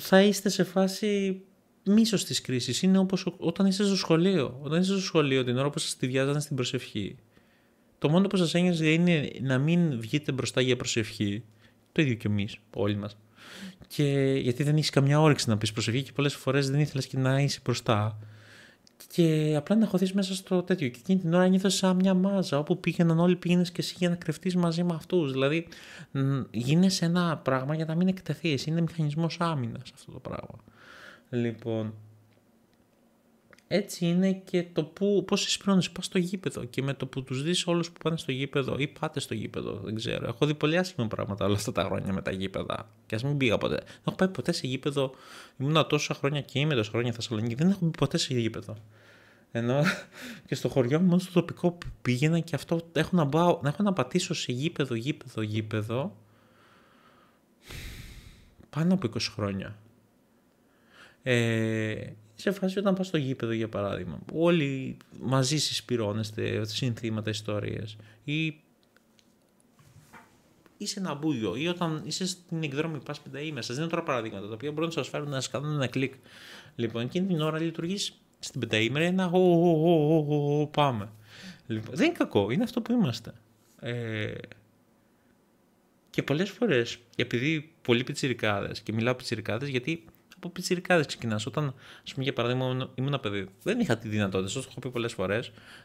θα είστε σε φάση μίσος της κρίσης. Είναι όπως όταν είσαι στο σχολείο. Όταν είσαι στο σχολείο, την ώρα που σας τη βιάζανε στην προσευχή, το μόνο που σας ένιωσε είναι να μην βγείτε μπροστά για προσευχή. Το ίδιο κι εμείς, όλοι μας. Και γιατί δεν έχεις καμιά όρεξη να πεις προσευχή και πολλές φορές δεν ήθελες και να είσαι μπροστά και απλά να χωθείς μέσα στο τέτοιο. Και εκείνη την ώρα νιώθει σαν μια μάζα. Όπου πήγαιναν όλοι, πήγαινες και εσύ για να κρυφτείς μαζί με αυτούς. Δηλαδή, γίνεσαι ένα πράγμα για να μην εκτεθείς. Είναι μηχανισμός άμυνας αυτό το πράγμα. Λοιπόν, έτσι είναι και το που, πώς πρόνες πας στο γήπεδο και με το που τους δεις όλους που πάνε στο γήπεδο ή πάτε στο γήπεδο, δεν ξέρω. Έχω δει πολύ άσχημα πράγματα όλα αυτά τα χρόνια με τα γήπεδα και ας μην πήγα ποτέ. Δεν έχω πάει ποτέ σε γήπεδο, ήμουν τόσα χρόνια και είμαι τόσα χρόνια Θεσσαλονίκη, δεν έχω μπει ποτέ σε γήπεδο. Ενώ και στο χωριό μου, στο τοπικό που πήγαινα και αυτό έχω να, να έχω να πατήσω σε γήπεδο, γήπεδο, γήπεδο πάνω από 20 χρόνια. Ε, σε φάση όταν πας στο γήπεδο για παράδειγμα, όλοι μαζί συσπηρώνεστε συνθήματα, ιστορίες ή είσαι ένα μπούλιο, ή όταν είσαι στην εκδρόμη πας πενταήμερα. Σας δίνω τώρα παραδείγματα τα οποία μπορούν να σας φέρουν να σας κάνουν ένα κλικ. Λοιπόν, εκείνη την ώρα λειτουργείς στην πενταήμερα ένα ο, πάμε. Λοιπόν, δεν είναι κακό, είναι αυτό που είμαστε. Ε, και πολλές φορές, επειδή πολλοί πιτσιρικάδες και μιλάω πιτσιρικάδες γιατί από δεν ξεκινάς. Όταν, ας πούμε, για παράδειγμα, ήμουν παιδί, δεν είχα τη δυνατότητα, σας το έχω πει πολλές φορές,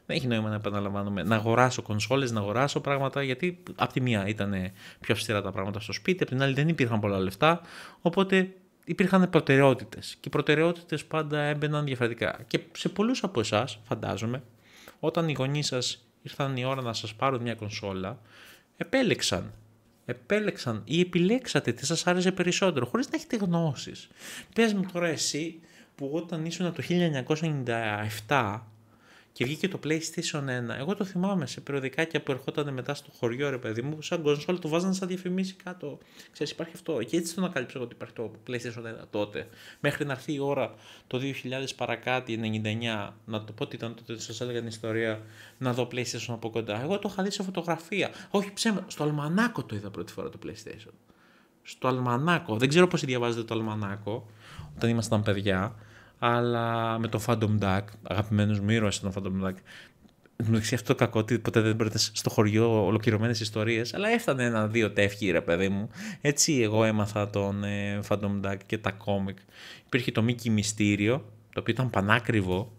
δεν έχει νόημα να επαναλαμβάνομαι, να αγοράσω κονσόλες, να αγοράσω πράγματα, γιατί από τη μία ήταν πιο αυστηρά τα πράγματα στο σπίτι, από την άλλη δεν υπήρχαν πολλά λεφτά. Οπότε υπήρχαν προτεραιότητες. Και οι προτεραιότητες πάντα έμπαιναν διαφορετικά. Και σε πολλούς από εσάς, φαντάζομαι, όταν οι γονείς σας ήρθαν η ώρα να σας πάρουν μια κονσόλα, επέλεξαν επέλεξαν ή επιλέξατε τι σας άρεσε περισσότερο, χωρίς να έχετε γνώσεις. Πες μου τώρα εσύ που όταν ήσουν το 1997 και βγήκε το PlayStation 1. Εγώ το θυμάμαι σε περιοδικάκια που ερχόταν μετά στο χωριό, ρε παιδί μου, σαν κονσόλ το βάζανε σαν διαφημίσει κάτω. Ξέρεις, υπάρχει αυτό. Και έτσι το ανακάλυψα ότι υπάρχει το PlayStation 1 τότε. Μέχρι να έρθει η ώρα το 2000 παρακάτω, 99, να το πω τι ήταν τότε, σας έλεγα την ιστορία, να δω PlayStation από κοντά. Εγώ το είχα δει σε φωτογραφία. Όχι ψέμα, στο Αλμανάκο το είδα πρώτη φορά το PlayStation. Στο Αλμανάκο. Δεν ξέρω πώς διαβάζετε το Αλμανάκο όταν ήμασταν παιδιά αλλά με τον Phantom Duck, αγαπημένος μου ήρωας τον Phantom Duck. Μεταξύ αυτό το κακό ότι ποτέ δεν μπορείτε στο χωριό ολοκληρωμένες ιστορίες, αλλά έφτανε ένα-δύο τεύχη ρε παιδί μου. Έτσι εγώ έμαθα τον ε, Phantom Duck και τα κόμικ. Υπήρχε το Mickey Μυστήριο, το οποίο ήταν πανάκριβο.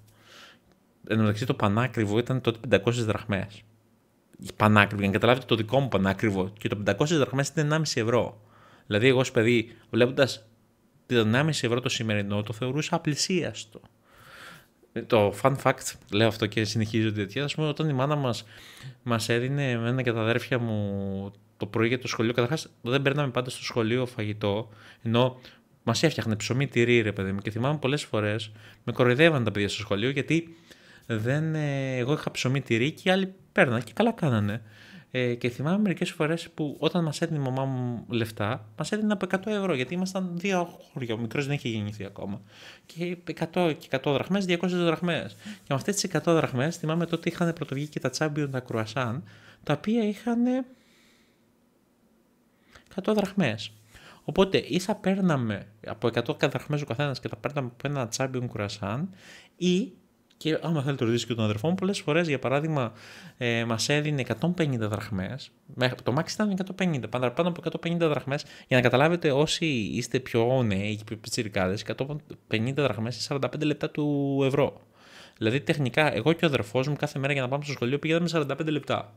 Εν μεταξύ το πανάκριβο ήταν το 500 δραχμές. Πανάκριβο, για να καταλάβετε το δικό μου πανάκριβο. Και το 500 δραχμές ήταν 1,5 ευρώ. Δηλαδή εγώ ως παιδί βλέποντας το 1,5 ευρώ το σημερινό το θεωρούσα απλησίαστο. Ε, το fun fact, λέω αυτό και συνεχίζω τη ας πούμε όταν η μάνα μας μας έδινε εμένα και τα αδέρφια μου το πρωί για το σχολείο, καταρχάς δεν παίρναμε πάντα στο σχολείο φαγητό, ενώ Μας έφτιαχνε ψωμί τυρί, ρε παιδί μου. Και θυμάμαι πολλές φορές με κοροϊδεύαν τα παιδιά στο σχολείο γιατί δεν, ε, εγώ είχα ψωμί τυρί και οι άλλοι παίρνανε και καλά κάνανε. Ε, και θυμάμαι μερικές φορές που όταν μας έδινε η μαμά μου λεφτά, μας έδινε από 100 ευρώ γιατί ήμασταν δύο χώρια. Ο μικρός δεν είχε γεννηθεί ακόμα. Και 100 και 100 δραχμέ, 200 δραχμές. Και με αυτές τις 100 δραχμές, θυμάμαι τότε είχαν πρωτοβγεί και τα τσάμπιον τα κρουασάν, τα οποία είχαν 100 δραχμές. Οπότε ή θα παίρναμε από 100 δραχμές ο καθένας και θα παίρναμε από ένα τσάμπιον κρουασάν ή και άμα θέλετε ρωτήσει και τον αδερφό μου, πολλές φορές για παράδειγμα ε, μας έδινε 150 δραχμέ. Το max ήταν 150. Πάντα πάνω από 150 δραχμές. Για να καταλάβετε, όσοι είστε πιο νέοι και πιο πιτσιρικάδες, 150 δραχμές σε 45 λεπτά του ευρώ. Δηλαδή τεχνικά, εγώ και ο αδερφός μου κάθε μέρα για να πάμε στο σχολείο πήγαμε 45 λεπτά.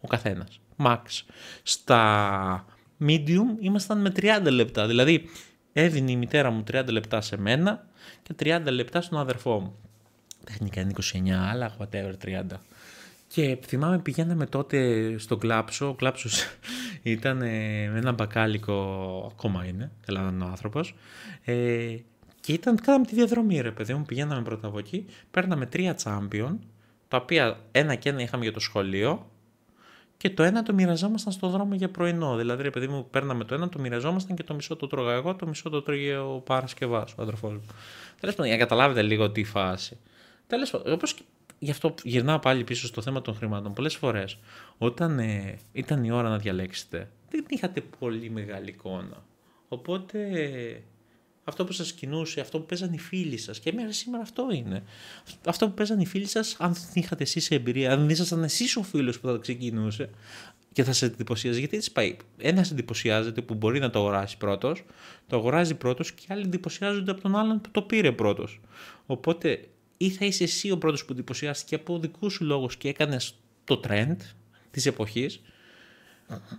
Ο καθένας. Max. Στα medium ήμασταν με 30 λεπτά. Δηλαδή έδινε η μητέρα μου 30 λεπτά σε μένα και 30 λεπτά στον αδερφό μου δεν είναι 29 άλλα, whatever, 30. Και θυμάμαι πηγαίναμε τότε στον Κλάψο. Ο Κλάψος ήταν ε, με ένα μπακάλικο. Ακόμα είναι, καλά να ο άνθρωπος. Ε, και ήταν, κάναμε τη διαδρομή, ρε παιδί μου. Πηγαίναμε πρώτα από εκεί. Παίρναμε τρία τσάμπιον, τα οποία ένα και ένα είχαμε για το σχολείο. Και το ένα το μοιραζόμασταν στο δρόμο για πρωινό. Δηλαδή, ρε παιδί μου, παίρναμε το ένα, το μοιραζόμασταν και το μισό το τρώγα εγώ, το μισό το τρώγε ο Παρασκευάς, ο αδερφός μου. για καταλάβετε λίγο τι φάση. Τέλος πάντων, γι' αυτό γυρνάω πάλι πίσω στο θέμα των χρημάτων. Πολλές φορές, όταν ε, ήταν η ώρα να διαλέξετε, δεν είχατε πολύ μεγάλη εικόνα. Οπότε αυτό που σας κινούσε, αυτό που παίζαν οι φίλοι σας και μέχρι σήμερα αυτό είναι. Αυτό που παίζαν οι φίλοι σας, αν δεν είχατε εσείς εμπειρία, αν δεν ήσασταν εσείς ο φίλος που θα ξεκινούσε και θα σε εντυπωσιάζει, γιατί έτσι πάει. Ένας εντυπωσιάζεται που μπορεί να το αγοράσει πρώτος, το αγοράζει πρώτος και άλλοι εντυπωσιάζονται από τον άλλον που το πήρε πρώτος. Οπότε ή θα είσαι εσύ ο πρώτος που εντυπωσιάστηκε από δικούς σου λόγους και έκανες το trend της εποχής.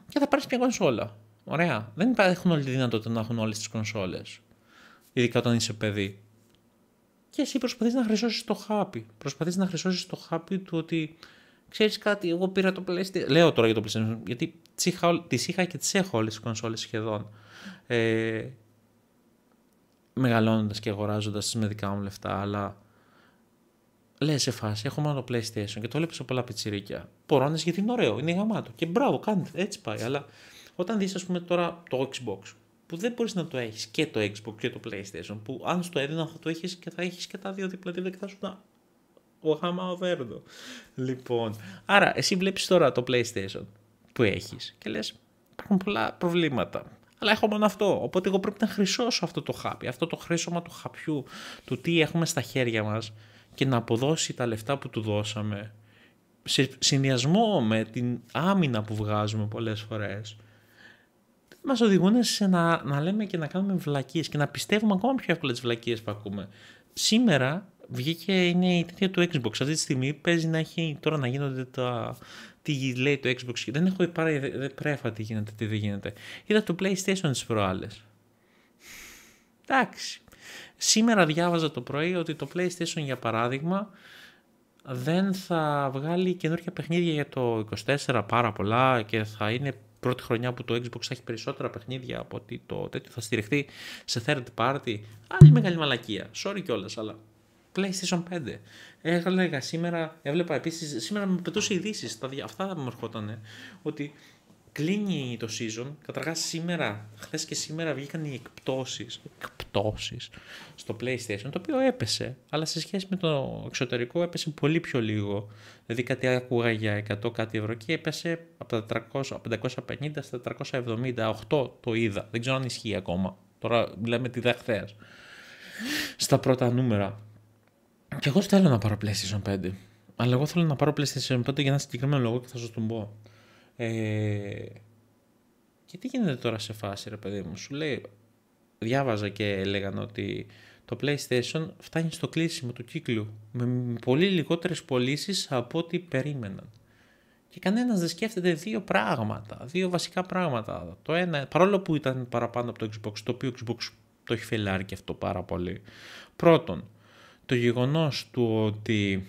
και θα πάρεις μια κονσόλα. Ωραία. Δεν έχουν όλη τη δυνατότητα να έχουν όλες τις κονσόλες. Ειδικά όταν είσαι παιδί. Και εσύ προσπαθείς να χρυσώσεις το χάπι. Προσπαθείς να χρυσώσεις το χάπι του ότι ξέρεις κάτι, εγώ πήρα το PlayStation. Λέω τώρα για το PlayStation, γιατί τις είχα και τις έχω όλες τις κονσόλες σχεδόν. Ε, μεγαλώνοντας και αγοράζοντας με δικά μου λεφτά, αλλά Λε, σε φάση, έχω μόνο το PlayStation και το βλέπω σε πολλά πιτσιρίκια. Πορώνε γιατί είναι ωραίο, είναι γαμάτο. Και μπράβο, κάντε, έτσι πάει. Αλλά όταν δεις, ας πούμε, τώρα το Xbox, που δεν μπορείς να το έχεις και το Xbox και το PlayStation, που αν στο έδινα θα το έχεις και θα έχεις και τα δύο δίπλα και θα σου να. Ο γάμα ο βέρντο. Λοιπόν, άρα εσύ βλέπεις τώρα το PlayStation που έχεις και λες, υπάρχουν πολλά προβλήματα. Αλλά έχω μόνο αυτό. Οπότε εγώ πρέπει να χρυσώσω αυτό το χάπι, αυτό το χρήσωμα του χαπιού, του τι έχουμε στα χέρια μας και να αποδώσει τα λεφτά που του δώσαμε σε συνδυασμό με την άμυνα που βγάζουμε πολλές φορές μας οδηγούν σε να, να λέμε και να κάνουμε βλακίες και να πιστεύουμε ακόμα πιο εύκολα τις βλακίες που ακούμε. Σήμερα βγήκε, είναι η τέτοια του Xbox. Αυτή τη στιγμή παίζει να έχει τώρα να γίνονται τα... Τι λέει το Xbox. Δεν έχω πάρει, δεν πρέφα τι γίνεται, τι δεν γίνεται. Είδα το PlayStation τις προάλλες. Εντάξει. Σήμερα διάβαζα το πρωί ότι το PlayStation για παράδειγμα δεν θα βγάλει καινούργια παιχνίδια για το 24 πάρα πολλά και θα είναι πρώτη χρονιά που το Xbox θα έχει περισσότερα παιχνίδια από ότι το τέτοιο θα στηριχτεί σε third party. Άλλη μεγάλη μαλακία. Sorry κιόλας, αλλά PlayStation 5. Έλεγα σήμερα, έβλεπα επίσης, σήμερα με πετούσε ειδήσεις, αυτά μου ερχόταν, ε, ότι κλείνει το season. Καταρχάς σήμερα, χθες και σήμερα βγήκαν οι εκπτώσεις. Εκπτώσεις στο PlayStation, το οποίο έπεσε, αλλά σε σχέση με το εξωτερικό έπεσε πολύ πιο λίγο. Δηλαδή κάτι άκουγα για 100 κάτι ευρώ και έπεσε από τα 300, 550 στα 478 το είδα. Δεν ξέρω αν ισχύει ακόμα. Τώρα μιλάμε τη δαχθέα. Στα πρώτα νούμερα. Και εγώ θέλω να πάρω PlayStation 5. Αλλά εγώ θέλω να πάρω PlayStation 5 για ένα συγκεκριμένο λόγο και θα σας τον πω. Ε, και τι γίνεται τώρα σε φάση ρε παιδί μου, σου λέει, διάβαζα και έλεγαν ότι το PlayStation φτάνει στο κλείσιμο του κύκλου με πολύ λιγότερες πωλήσεις από ό,τι περίμεναν. Και κανένας δεν σκέφτεται δύο πράγματα, δύο βασικά πράγματα. Το ένα, παρόλο που ήταν παραπάνω από το Xbox, το οποίο Xbox το έχει φελάρει και αυτό πάρα πολύ. Πρώτον, το γεγονός του ότι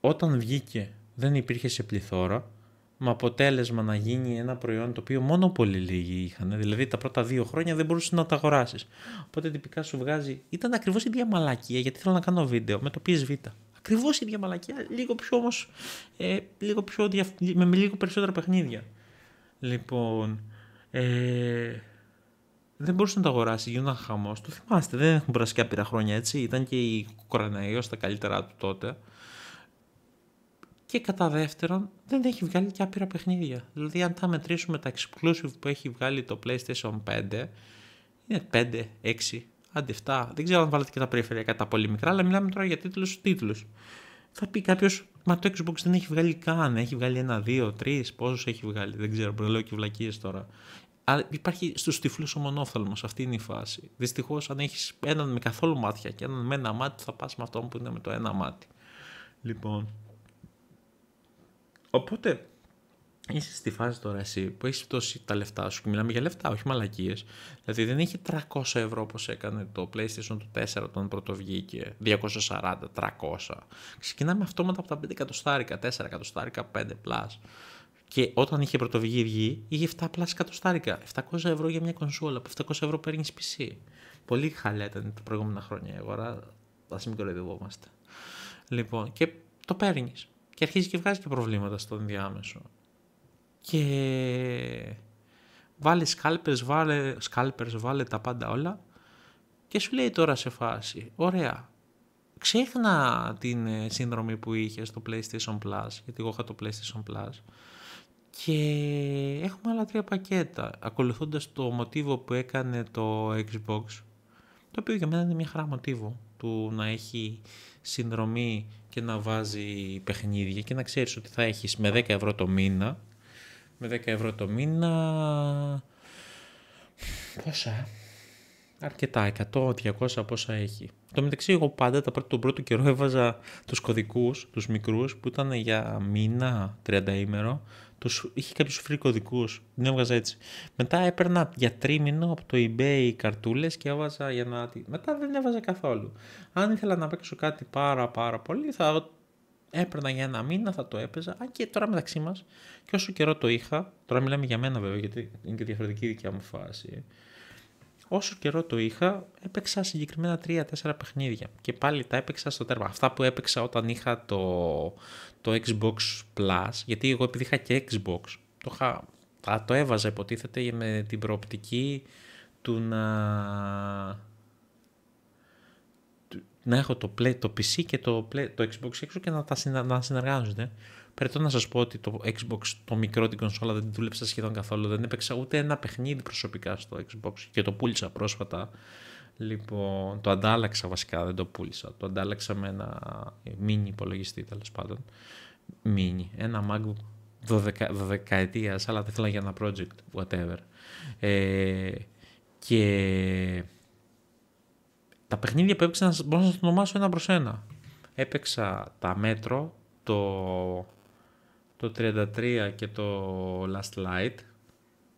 όταν βγήκε δεν υπήρχε σε πληθώρα, με αποτέλεσμα να γίνει ένα προϊόν το οποίο μόνο πολύ λίγοι είχαν. Δηλαδή τα πρώτα δύο χρόνια δεν μπορούσες να τα αγοράσεις. Οπότε τυπικά σου βγάζει. Ήταν ακριβώς η ίδια μαλακία, γιατί θέλω να κάνω βίντεο με το PSV. Ακριβώς η ίδια μαλακία, λίγο πιο όμως. Ε, λίγο πιο δια... με λίγο περισσότερα παιχνίδια. Λοιπόν. Ε, δεν μπορούσες να τα αγοράσεις, γίνονταν χαμός. Το θυμάστε, δεν έχουν περάσει κάποια χρόνια έτσι. Ήταν και η ω στα καλύτερά του τότε. Και κατά δεύτερον, δεν έχει βγάλει και άπειρα παιχνίδια. Δηλαδή, αν τα μετρήσουμε τα exclusive που έχει βγάλει το PlayStation 5, είναι 5, 6, αντί 7. Δεν ξέρω αν βάλετε και τα περιφερειακά τα πολύ μικρά, αλλά μιλάμε τώρα για τίτλους τίτλους. Θα πει κάποιος, μα το Xbox δεν έχει βγάλει καν. Έχει βγάλει ένα, δύο, τρεις. Πόσους έχει βγάλει, δεν ξέρω. Μπορεί να λέω και βλακίες τώρα. Αλλά υπάρχει στους τυφλούς ο μονόφθαλμος. Αυτή είναι η φάση. Δυστυχώς, αν έχεις έναν με καθόλου μάτια και έναν με ένα μάτι, θα πας με αυτόν που είναι με το ένα μάτι. Λοιπόν, Οπότε είσαι στη φάση τώρα εσύ που έχεις πτώσει τα λεφτά σου και μιλάμε για λεφτά, όχι μαλακίες. Δηλαδή δεν έχει 300 ευρώ όπως έκανε το PlayStation του 4 όταν πρώτο βγήκε. 240, 300. Ξεκινάμε αυτόματα από τα 5 εκατοστάρικα, 4 εκατοστάρικα, 5 plus. Και όταν είχε πρωτοβγή βγει, είχε 7 plus εκατοστάρικα. 700 ευρώ για μια κονσόλα. που 700 ευρώ παίρνεις PC. Πολύ χαλέ ήταν τα προηγούμενα χρόνια η αγορά. Ας μην κοροϊδευόμαστε. Λοιπόν, και το παίρνεις και αρχίζει και βγάζει και προβλήματα στο ενδιάμεσο. Και βάλε scalpers βάλε, βάλε τα πάντα όλα και σου λέει τώρα σε φάση, ωραία, ξέχνα την ε, σύνδρομη που είχες στο PlayStation Plus, γιατί εγώ είχα το PlayStation Plus, και έχουμε άλλα τρία πακέτα, ακολουθώντας το μοτίβο που έκανε το Xbox, το οποίο για μένα είναι μια χαρά μοτίβο του να έχει συνδρομή και να βάζει παιχνίδια και να ξέρεις ότι θα έχεις με 10 ευρώ το μήνα με 10 ευρώ το μήνα πόσα αρκετά, 100-200 πόσα έχει. Το μεταξύ εγώ πάντα τα πρώτα, τον πρώτο καιρό έβαζα τους κωδικούς, τους μικρούς που ήταν για μήνα, 30 ημέρο το, είχε κάποιους free κωδικούς. Την έβγαζα έτσι. Μετά έπαιρνα για τρίμηνο από το eBay καρτούλες και έβαζα για να. Μετά δεν έβαζα καθόλου. Αν ήθελα να παίξω κάτι πάρα πάρα πολύ, θα έπαιρνα για ένα μήνα, θα το έπαιζα. Αν και τώρα μεταξύ μας, και όσο καιρό το είχα, τώρα μιλάμε για μένα βέβαια, γιατί είναι και διαφορετική δικιά μου φάση όσο καιρό το είχα, έπαιξα συγκεκριμένα 3-4 παιχνίδια. Και πάλι τα έπαιξα στο τέρμα. Αυτά που έπαιξα όταν είχα το, το Xbox Plus, γιατί εγώ επειδή είχα και Xbox, το, είχα, το έβαζα υποτίθεται με την προοπτική του να, να έχω το, play, το PC και το, το Xbox έξω και να τα να συνεργάζονται. Πρέπει να σας πω ότι το Xbox, το μικρό την κονσόλα, δεν δούλεψα σχεδόν καθόλου. Δεν έπαιξα ούτε ένα παιχνίδι προσωπικά στο Xbox και το πούλησα πρόσφατα. Λοιπόν, το αντάλλαξα βασικά, δεν το πούλησα. Το αντάλλαξα με ένα mini υπολογιστή τέλος πάντων. Mini. Ένα MacBook 12, αλλά δεν θέλω για ένα project, whatever. Ε, και τα παιχνίδια που έπαιξα μπορώ να το ονομάσω ένα προς ένα. Έπαιξα τα μέτρο, το το 33 και το Last Light,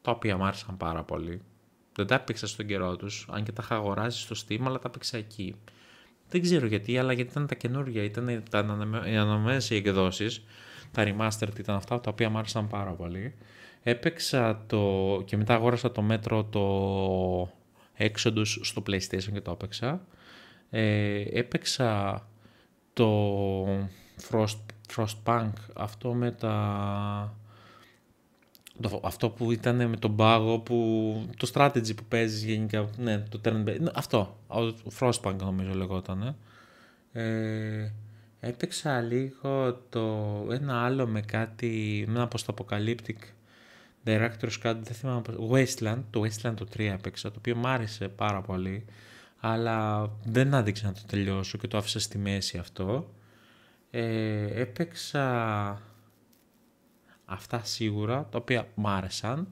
τα οποία μου άρεσαν πάρα πολύ. Δεν τα έπαιξα στον καιρό τους, αν και τα είχα αγοράσει στο Steam, αλλά τα έπαιξα εκεί. Δεν ξέρω γιατί, αλλά γιατί ήταν τα καινούργια, ήταν τα ανανεωμένες οι εκδόσεις, τα remastered ήταν αυτά τα οποία μου άρεσαν πάρα πολύ. Έπαιξα το. και μετά αγόρασα το μέτρο το Exodus στο PlayStation και το έπαιξα. Ε, έπαιξα το Frost Frostpunk, αυτό με τα... Το, αυτό που ήταν με τον πάγο, που, το strategy που παίζεις γενικά, ναι, το turn ναι, αυτό, ο Frostpunk νομίζω λεγόταν, ε, έπαιξα λίγο το, ένα άλλο με κάτι, με ένα post-apocalyptic director's cut, δεν θυμάμαι, Westland, το Westland το 3 έπαιξα, το οποίο μου άρεσε πάρα πολύ, αλλά δεν άδειξα να το τελειώσω και το άφησα στη μέση αυτό. Ε, έπαιξα αυτά σίγουρα, τα οποία μου άρεσαν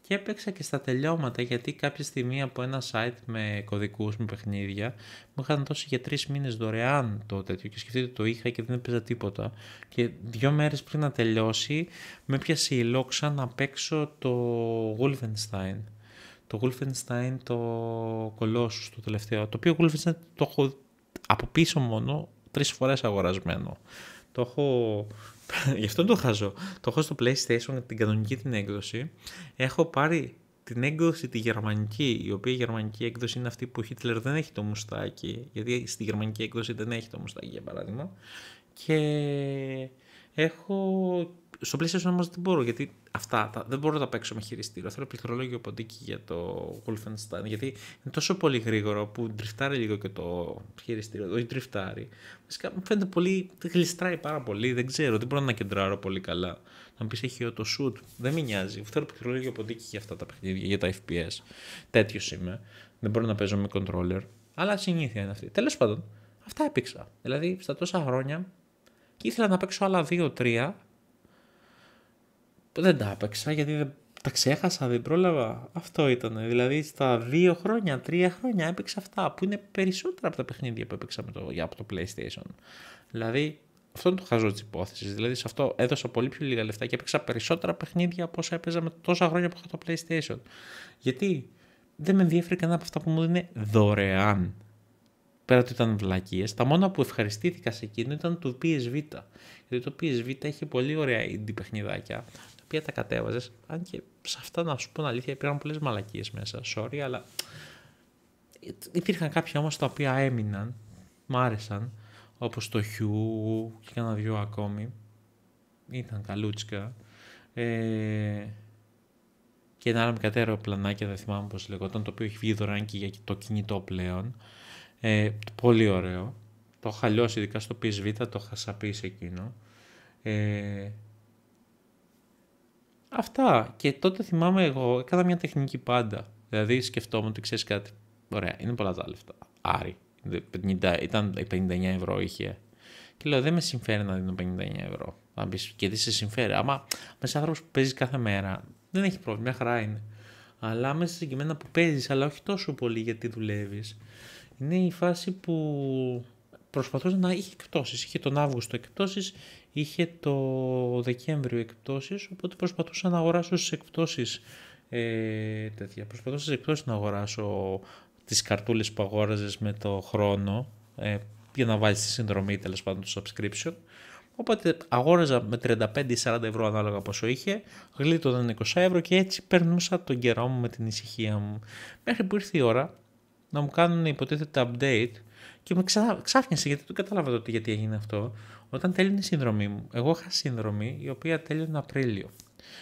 και έπαιξα και στα τελειώματα γιατί κάποια στιγμή από ένα site με κωδικούς, με παιχνίδια μου είχαν δώσει για τρεις μήνες δωρεάν το τέτοιο και σκεφτείτε το είχα και δεν έπαιζα τίποτα και δύο μέρες πριν να τελειώσει με έπιασε η λόξα να παίξω το Wolfenstein το Wolfenstein το Colossus το τελευταίο το οποίο Wolfenstein το έχω από πίσω μόνο τρεις φορές αγορασμένο. Το έχω... Γι' αυτό το χαζώ. Το έχω στο PlayStation, την κανονική την έκδοση. Έχω πάρει την έκδοση τη γερμανική, η οποία η γερμανική έκδοση είναι αυτή που ο Χίτλερ δεν έχει το μουστάκι, γιατί στη γερμανική έκδοση δεν έχει το μουστάκι για παράδειγμα. Και έχω στο πλαίσιο όμως δεν μπορώ, γιατί αυτά τα, δεν μπορώ να τα παίξω με χειριστήριο. Θέλω πληκτρολόγιο ποντίκι για το Wolfenstein, γιατί είναι τόσο πολύ γρήγορο που τριφτάρει λίγο και το χειριστήριο. Όχι ντριφτάρει. Βασικά μου φαίνεται πολύ. γλιστράει πάρα πολύ. Δεν ξέρω, δεν μπορώ να κεντράρω πολύ καλά. Να μου πεις έχει το shoot. Δεν με νοιάζει. Θέλω πληκτρολόγιο ποντίκι για αυτά τα παιχνίδια, για τα FPS. Τέτοιος είμαι. Δεν μπορώ να παίζω με controller. Αλλά συνήθεια είναι αυτή. Τέλος πάντων, αυτά έπαιξα. Δηλαδή στα τόσα χρόνια και ήθελα να παίξω άλλα 2-3 δεν τα έπαιξα γιατί δεν, τα ξέχασα, δεν πρόλαβα. Αυτό ήταν. Δηλαδή στα δύο χρόνια, τρία χρόνια έπαιξα αυτά που είναι περισσότερα από τα παιχνίδια που έπαιξα με το, από το PlayStation. Δηλαδή αυτό είναι το χαζό της υπόθεσης. Δηλαδή σε αυτό έδωσα πολύ πιο λίγα λεφτά και έπαιξα περισσότερα παιχνίδια από όσα έπαιζα με τόσα χρόνια που είχα το PlayStation. Γιατί δεν με ενδιαφέρει κανένα από αυτά που μου είναι δωρεάν. Πέρα ότι ήταν βλακίες, τα μόνα που ευχαριστήθηκα σε εκείνο ήταν το PSV. Γιατί το PSV είχε πολύ ωραία indie παιχνιδάκια, οποία τα κατέβαζες. Αν και σε αυτά να σου πω την αλήθεια υπήρχαν πολλές μαλακίες μέσα. Sorry, αλλά υπήρχαν κάποια όμως τα οποία έμειναν, μ' άρεσαν, όπως το Χιού και ένα δυο ακόμη. Ήταν καλούτσικα. Ε, και ένα άλλο μικρό αεροπλανάκι, δεν θυμάμαι πώς λεγόταν, το οποίο έχει βγει δωρεάν και για το κινητό πλέον. Ε, πολύ ωραίο. Το είχα λιώσει, ειδικά στο PSV, το είχα σαπίσει εκείνο. Ε, Αυτά. Και τότε θυμάμαι εγώ, έκανα μια τεχνική πάντα. Δηλαδή σκεφτόμουν ότι ξέρεις κάτι. Ωραία, είναι πολλά τα λεφτά. Άρη. 50, ήταν 59 ε, ευρώ είχε. Και λέω, δεν με συμφέρει να δίνω 59 ευρώ. Θα πει, και τι σε συμφέρει. Άμα μέσα άνθρωπος που παίζει κάθε μέρα, δεν έχει πρόβλημα, μια χαρά είναι. Αλλά μέσα σε συγκεκριμένα που παίζεις, αλλά όχι τόσο πολύ γιατί δουλεύεις, είναι η φάση που προσπαθούσε να είχε εκπτώσεις. Είχε τον Αύγουστο εκπτώσεις, είχε το Δεκέμβριο εκπτώσεις, οπότε προσπαθούσα να αγοράσω στις εκπτώσεις ε, τέτοια. Προσπαθούσα στις εκπτώσεις να αγοράσω τις καρτούλες που αγόραζες με το χρόνο ε, για να βάλεις τη συνδρομή τέλος πάντων του subscription. Οπότε αγόραζα με 35-40 ευρώ ανάλογα πόσο είχε, γλίτωναν 20 ευρώ και έτσι περνούσα τον καιρό μου με την ησυχία μου. Μέχρι που ήρθε η ώρα να μου κάνουν υποτίθεται update και με ξα... ξάφνιασε γιατί δεν κατάλαβα ότι γιατί έγινε αυτό. Όταν τέλειωνε η συνδρομή μου, εγώ είχα συνδρομή η οποία τέλειωνε Απρίλιο.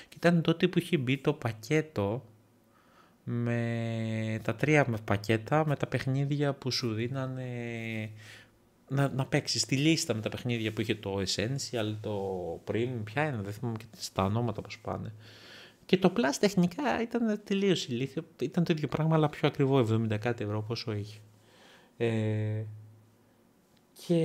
Και ήταν τότε που είχε μπει το πακέτο με τα τρία πακέτα με τα παιχνίδια που σου δίνανε να, να παίξεις τη λίστα με τα παιχνίδια που είχε το Essential, το Premium, ποια είναι, δεν θυμάμαι και τα ονόματα πώς πάνε. Και το Plus τεχνικά ήταν τελείως ηλίθιο. Ήταν το ίδιο πράγμα, αλλά πιο ακριβό, 70 κάτι ευρώ πόσο είχε. Ε, και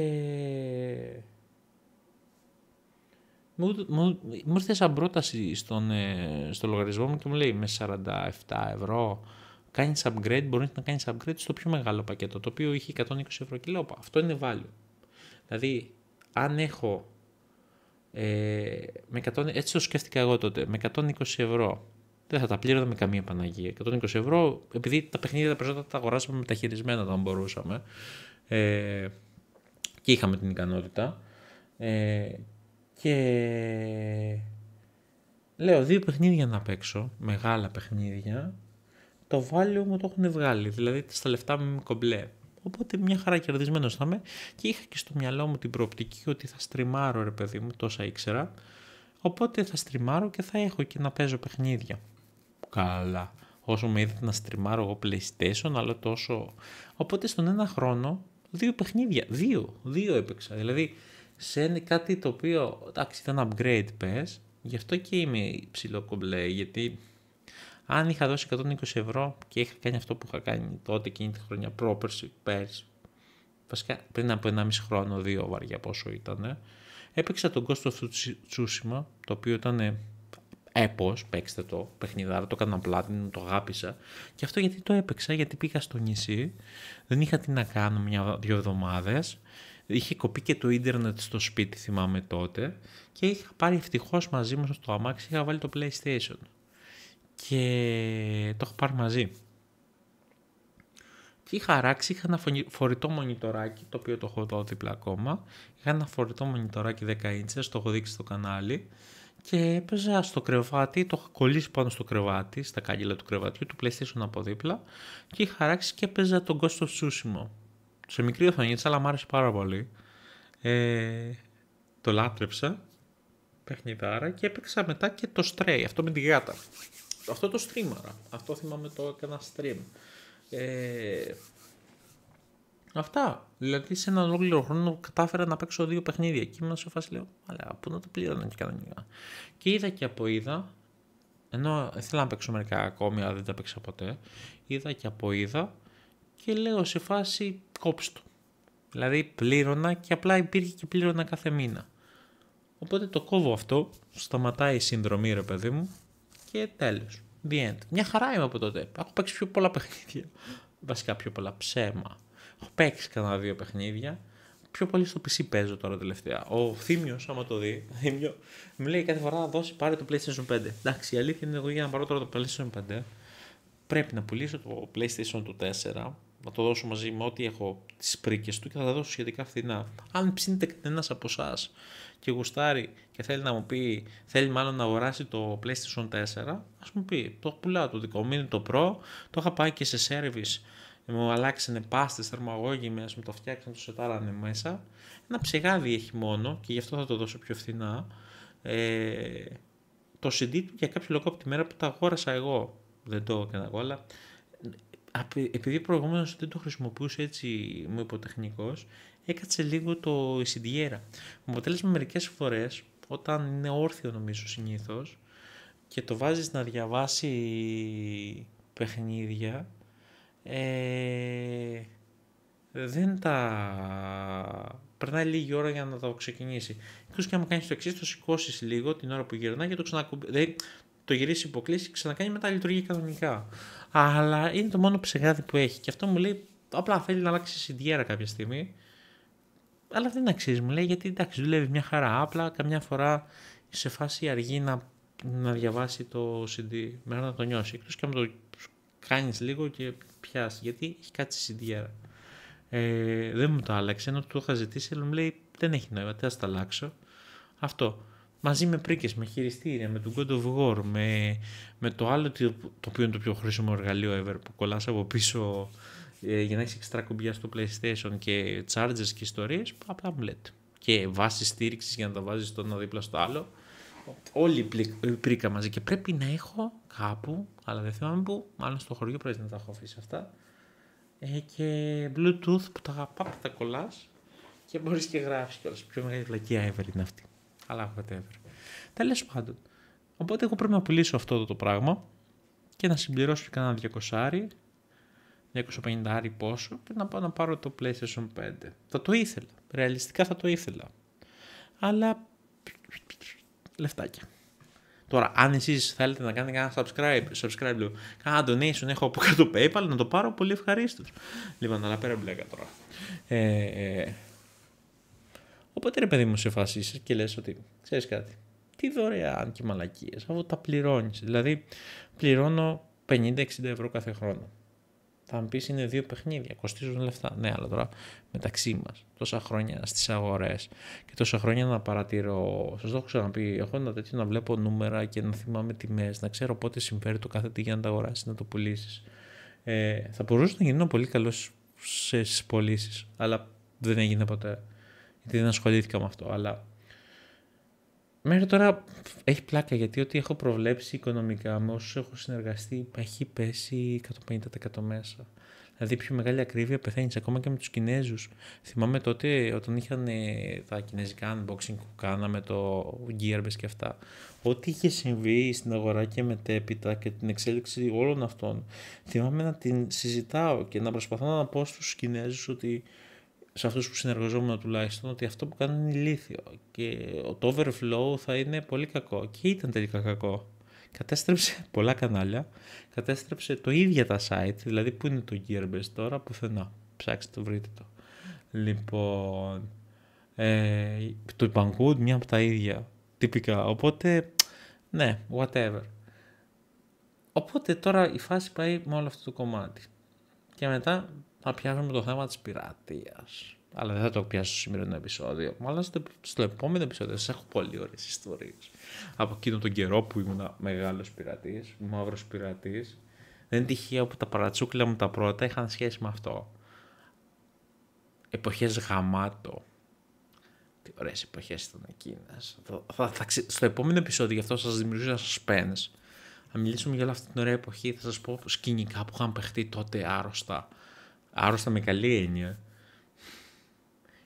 μου, μου, μου σαν πρόταση στον, ε, στο λογαριασμό μου και μου λέει με 47 ευρώ κάνεις upgrade, μπορείς να κάνεις upgrade στο πιο μεγάλο πακέτο, το οποίο είχε 120 ευρώ κιλό. Αυτό είναι value. Δηλαδή, αν έχω. Ε, με 100, έτσι το σκέφτηκα εγώ τότε, με 120 ευρώ. Δεν θα τα πλήρωνα με καμία Παναγία. 120 ευρώ, επειδή τα παιχνίδια τα περισσότερα τα αγοράσαμε μεταχειρισμένα όταν μπορούσαμε. Ε, και είχαμε την ικανότητα. Ε, και λέω δύο παιχνίδια να παίξω, μεγάλα παιχνίδια. Το βάλιο μου το έχουν βγάλει, δηλαδή στα λεφτά μου είμαι κομπλέ. Οπότε μια χαρά κερδισμένος θα είμαι και είχα και στο μυαλό μου την προοπτική ότι θα στριμάρω ρε παιδί μου, τόσα ήξερα. Οπότε θα στριμάρω και θα έχω και να παίζω παιχνίδια. Καλά. Όσο με είδατε να στριμάρω εγώ PlayStation, αλλά τόσο... Οπότε στον ένα χρόνο δύο παιχνίδια, δύο, δύο έπαιξα. Δηλαδή σε κάτι το οποίο εντάξει, ήταν upgrade πες, γι' αυτό και είμαι ψηλό κομπλέ, γιατί αν είχα δώσει 120 ευρώ και είχα κάνει αυτό που είχα κάνει τότε εκείνη τη χρονιά, πρόπερση, πέρσι, βασικά πριν από 1,5 χρόνο, δύο βαριά πόσο ήταν, έπαιξα τον Ghost του Τσούσιμα το οποίο ήταν έπος, παίξτε το, παιχνιδάρα, το έκανα πλάτινο, το αγάπησα. Και αυτό γιατί το έπαιξα, γιατί πήγα στο νησί, δεν είχα τι να κάνω μια-δυο εβδομάδες Είχε κοπεί και το ίντερνετ στο σπίτι, θυμάμαι τότε. Και είχα πάρει ευτυχώς μαζί μου στο αμάξι, είχα βάλει το PlayStation. Και το έχω πάρει μαζί. Και είχα αράξει, είχα ένα φορητό μονιτοράκι, το οποίο το έχω εδώ δίπλα ακόμα. Είχα ένα φορητό μονιτοράκι 10 inches, το έχω δείξει στο κανάλι. Και έπαιζα στο κρεβάτι, το είχα κολλήσει πάνω στο κρεβάτι, στα κάγκελα του κρεβατιού, του PlayStation από δίπλα. Και είχα αράξει και έπαιζα τον Ghost of Tsushima σε μικρή οθονή αλλά μου άρεσε πάρα πολύ. Ε, το λάτρεψα, παιχνιδάρα, και έπαιξα μετά και το Stray, αυτό με τη γάτα. Αυτό το στρίμαρα αυτό θυμάμαι το έκανα stream. Ε, αυτά. Δηλαδή σε έναν ολόκληρο χρόνο κατάφερα να παίξω δύο παιχνίδια και ήμουν σε φάση λέω, αλλά πού να το πλήρωνα και κανονικά. Και είδα και από είδα, ενώ ήθελα να παίξω μερικά ακόμη, αλλά δεν τα παίξα ποτέ, είδα και από είδα και λέω σε φάση κόψτο. Δηλαδή πλήρωνα και απλά υπήρχε και πλήρωνα κάθε μήνα. Οπότε το κόβω αυτό, σταματάει η συνδρομή ρε παιδί μου και τέλος. The end. Μια χαρά είμαι από τότε. Έχω παίξει πιο πολλά παιχνίδια. Βασικά πιο πολλά ψέμα. Έχω παίξει κανένα δύο παιχνίδια. Πιο πολύ στο PC παίζω τώρα τελευταία. Ο Θήμιος, άμα το δει, Θήμιο, μου λέει κάθε φορά να δώσει πάρε το PlayStation 5. Εντάξει, η αλήθεια είναι εγώ για να πάρω τώρα το PlayStation 5 πρέπει να πουλήσω το PlayStation του 4 να το δώσω μαζί με ό,τι έχω τις πρίκες του και θα τα δώσω σχετικά φθηνά. Αν ψήνεται κανένα από εσάς και γουστάρει και θέλει να μου πει, θέλει μάλλον να αγοράσει το PlayStation 4, ας μου πει: Το πουλάω το δικό μου, είναι το Pro, το είχα πάει και σε service. Μου αλλάξανε πάστες, μέσα, μου το φτιάξαν, το σετάρανε μέσα. Ένα ψεγάδι έχει μόνο και γι' αυτό θα το δώσω πιο φθηνά. Ε, το CD του για κάποιο λόγο από τη μέρα που τα αγόρασα εγώ. Δεν το έκανα εγώ, αλλά ε, επειδή προηγούμενος δεν το χρησιμοποιούσε έτσι μου υποτεχνικός, έκατσε λίγο το εισιντιέρα. Με αποτέλεσμα μερικές φορές, όταν είναι όρθιο νομίζω συνήθως και το βάζεις να διαβάσει παιχνίδια, ε, δεν τα. Περνάει λίγη ώρα για να το ξεκινήσει. Εκτός και αν κάνεις το εξής, το σηκώσεις λίγο την ώρα που γυρνάει και το ξανακουμπίσει το γυρίσει υποκλείσει, ξανακάνει μετά λειτουργεί κανονικά. Αλλά είναι το μόνο ψεγάδι που έχει. Και αυτό μου λέει, απλά θέλει να αλλάξει συντιέρα κάποια στιγμή. Αλλά δεν αξίζει, μου λέει, γιατί εντάξει, δουλεύει μια χαρά. Απλά καμιά φορά σε φάση αργή να, να διαβάσει το CD, μέχρι να το νιώσει. Εκτός και αν το κάνεις λίγο και πιάσει, γιατί έχει κάτσει συντιέρα. Ε, δεν μου το άλλαξε, ενώ του το είχα ζητήσει, αλλά μου λέει δεν έχει νόημα, τι θα τα αλλάξω. Αυτό μαζί με πρίκες, με χειριστήρια, με τον God of War, με, με το άλλο το, οποίο είναι το πιο χρήσιμο εργαλείο ever που κολλάς από πίσω ε, για να έχεις εξτρά κουμπιά στο PlayStation και chargers και ιστορίες, απλά μου λέτε. Και βάση στήριξης για να τα βάζεις το ένα δίπλα στο άλλο. Όλοι η πρίκα μαζί και πρέπει να έχω κάπου, αλλά δεν θυμάμαι που, μάλλον στο χωριό πρέπει να τα έχω αφήσει αυτά, ε, και Bluetooth που τα αγαπά, τα κολλάς και μπορείς και γράφεις κιόλας. Πιο μεγάλη βλακία ever είναι αυτή αλλά whatever. Τέλος πάντων. Οπότε εγώ πρέπει να πουλήσω αυτό το πράγμα και να συμπληρώσω κανένα 200 250 πόσο και να πάω να πάρω το PlayStation 5. Θα το ήθελα. Ρεαλιστικά θα το ήθελα. Αλλά λεφτάκια. Τώρα, αν εσείς θέλετε να κάνετε ένα subscribe, subscribe λέω, κάνα donation, έχω από κάτω PayPal, να το πάρω πολύ ευχαρίστως. Λοιπόν, αλλά πέρα μπλέκα τώρα. ε, ε Οπότε ρε παιδί μου σε φασίσει και λες ότι ξέρεις κάτι. Τι δωρεάν και μαλακίες αφού τα πληρωνεις δηλαδη Δηλαδή, πληρώνω 50-60 ευρώ κάθε χρόνο. Θα μου πεις είναι δύο παιχνίδια, κοστίζουν λεφτά. Ναι, αλλά τώρα μεταξύ μας, τόσα χρόνια στις αγορές και τόσα χρόνια να παρατηρώ. Σας το έχω ξαναπεί. Έχω ένα τέτοιο να βλέπω νούμερα και να θυμάμαι τιμές, να ξέρω πότε συμφέρει το κάθε τι για να τα αγοράσεις, να το πουλήσεις. Ε, θα μπορούσε να γίνω πολύ καλός στις πωλήσεις, αλλά δεν έγινε ποτέ δεν ασχολήθηκα με αυτό, αλλά μέχρι τώρα έχει πλάκα γιατί ό,τι έχω προβλέψει οικονομικά με όσους έχω συνεργαστεί έχει πέσει 150% μέσα. Δηλαδή πιο μεγάλη ακρίβεια πεθαίνεις, ακόμα και με τους Κινέζους. Θυμάμαι τότε όταν είχαν ε, τα κινέζικα unboxing που κάναμε το Gearbest και αυτά. Ό,τι είχε συμβεί στην αγορά και μετέπειτα και την εξέλιξη όλων αυτών. Θυμάμαι να την συζητάω και να προσπαθώ να πω στους Κινέζους ότι σε αυτούς που συνεργαζόμουν τουλάχιστον ότι αυτό που κάνουν είναι ηλίθιο και το overflow θα είναι πολύ κακό και ήταν τελικά κακό κατέστρεψε πολλά κανάλια κατέστρεψε το ίδιο τα site δηλαδή που είναι το Gearbest τώρα πουθενά ψάξτε το βρείτε το λοιπόν ε, το Banggood μια από τα ίδια τυπικά οπότε ναι whatever οπότε τώρα η φάση πάει με όλο αυτό το κομμάτι και μετά να πιάσουμε το θέμα της πειρατείας. Αλλά δεν θα το πιάσω στο σημερινό επεισόδιο. Μάλλον στο, επόμενο επεισόδιο σας έχω πολύ ωραίες ιστορίες. Από εκείνον τον καιρό που ήμουν μεγάλος πειρατής, μαύρος πειρατής, Δεν είναι τυχαία που τα παρατσούκλια μου τα πρώτα είχαν σχέση με αυτό. Εποχές γαμάτο. Τι ωραίες εποχές ήταν εκείνες. στο επόμενο επεισόδιο γι' αυτό σας δημιουργήσω suspense. Θα μιλήσουμε για αυτή την ωραία εποχή. Θα σας πω σκηνικά που είχαν παιχτεί τότε άρρωστα άρρωστα με καλή έννοια.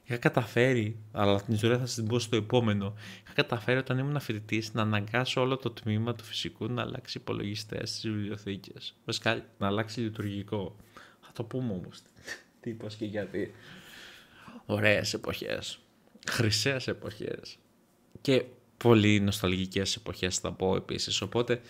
Είχα καταφέρει, αλλά την ιστορία θα σας την πω στο επόμενο. Είχα καταφέρει όταν ήμουν φοιτητή να αναγκάσω όλο το τμήμα του φυσικού να αλλάξει υπολογιστές στις βιβλιοθήκες. Βασικά να αλλάξει λειτουργικό. Θα το πούμε όμως τι και γιατί. Ωραίες εποχές. Χρυσές εποχές. Και πολύ νοσταλγικές εποχές θα πω επίσης. Οπότε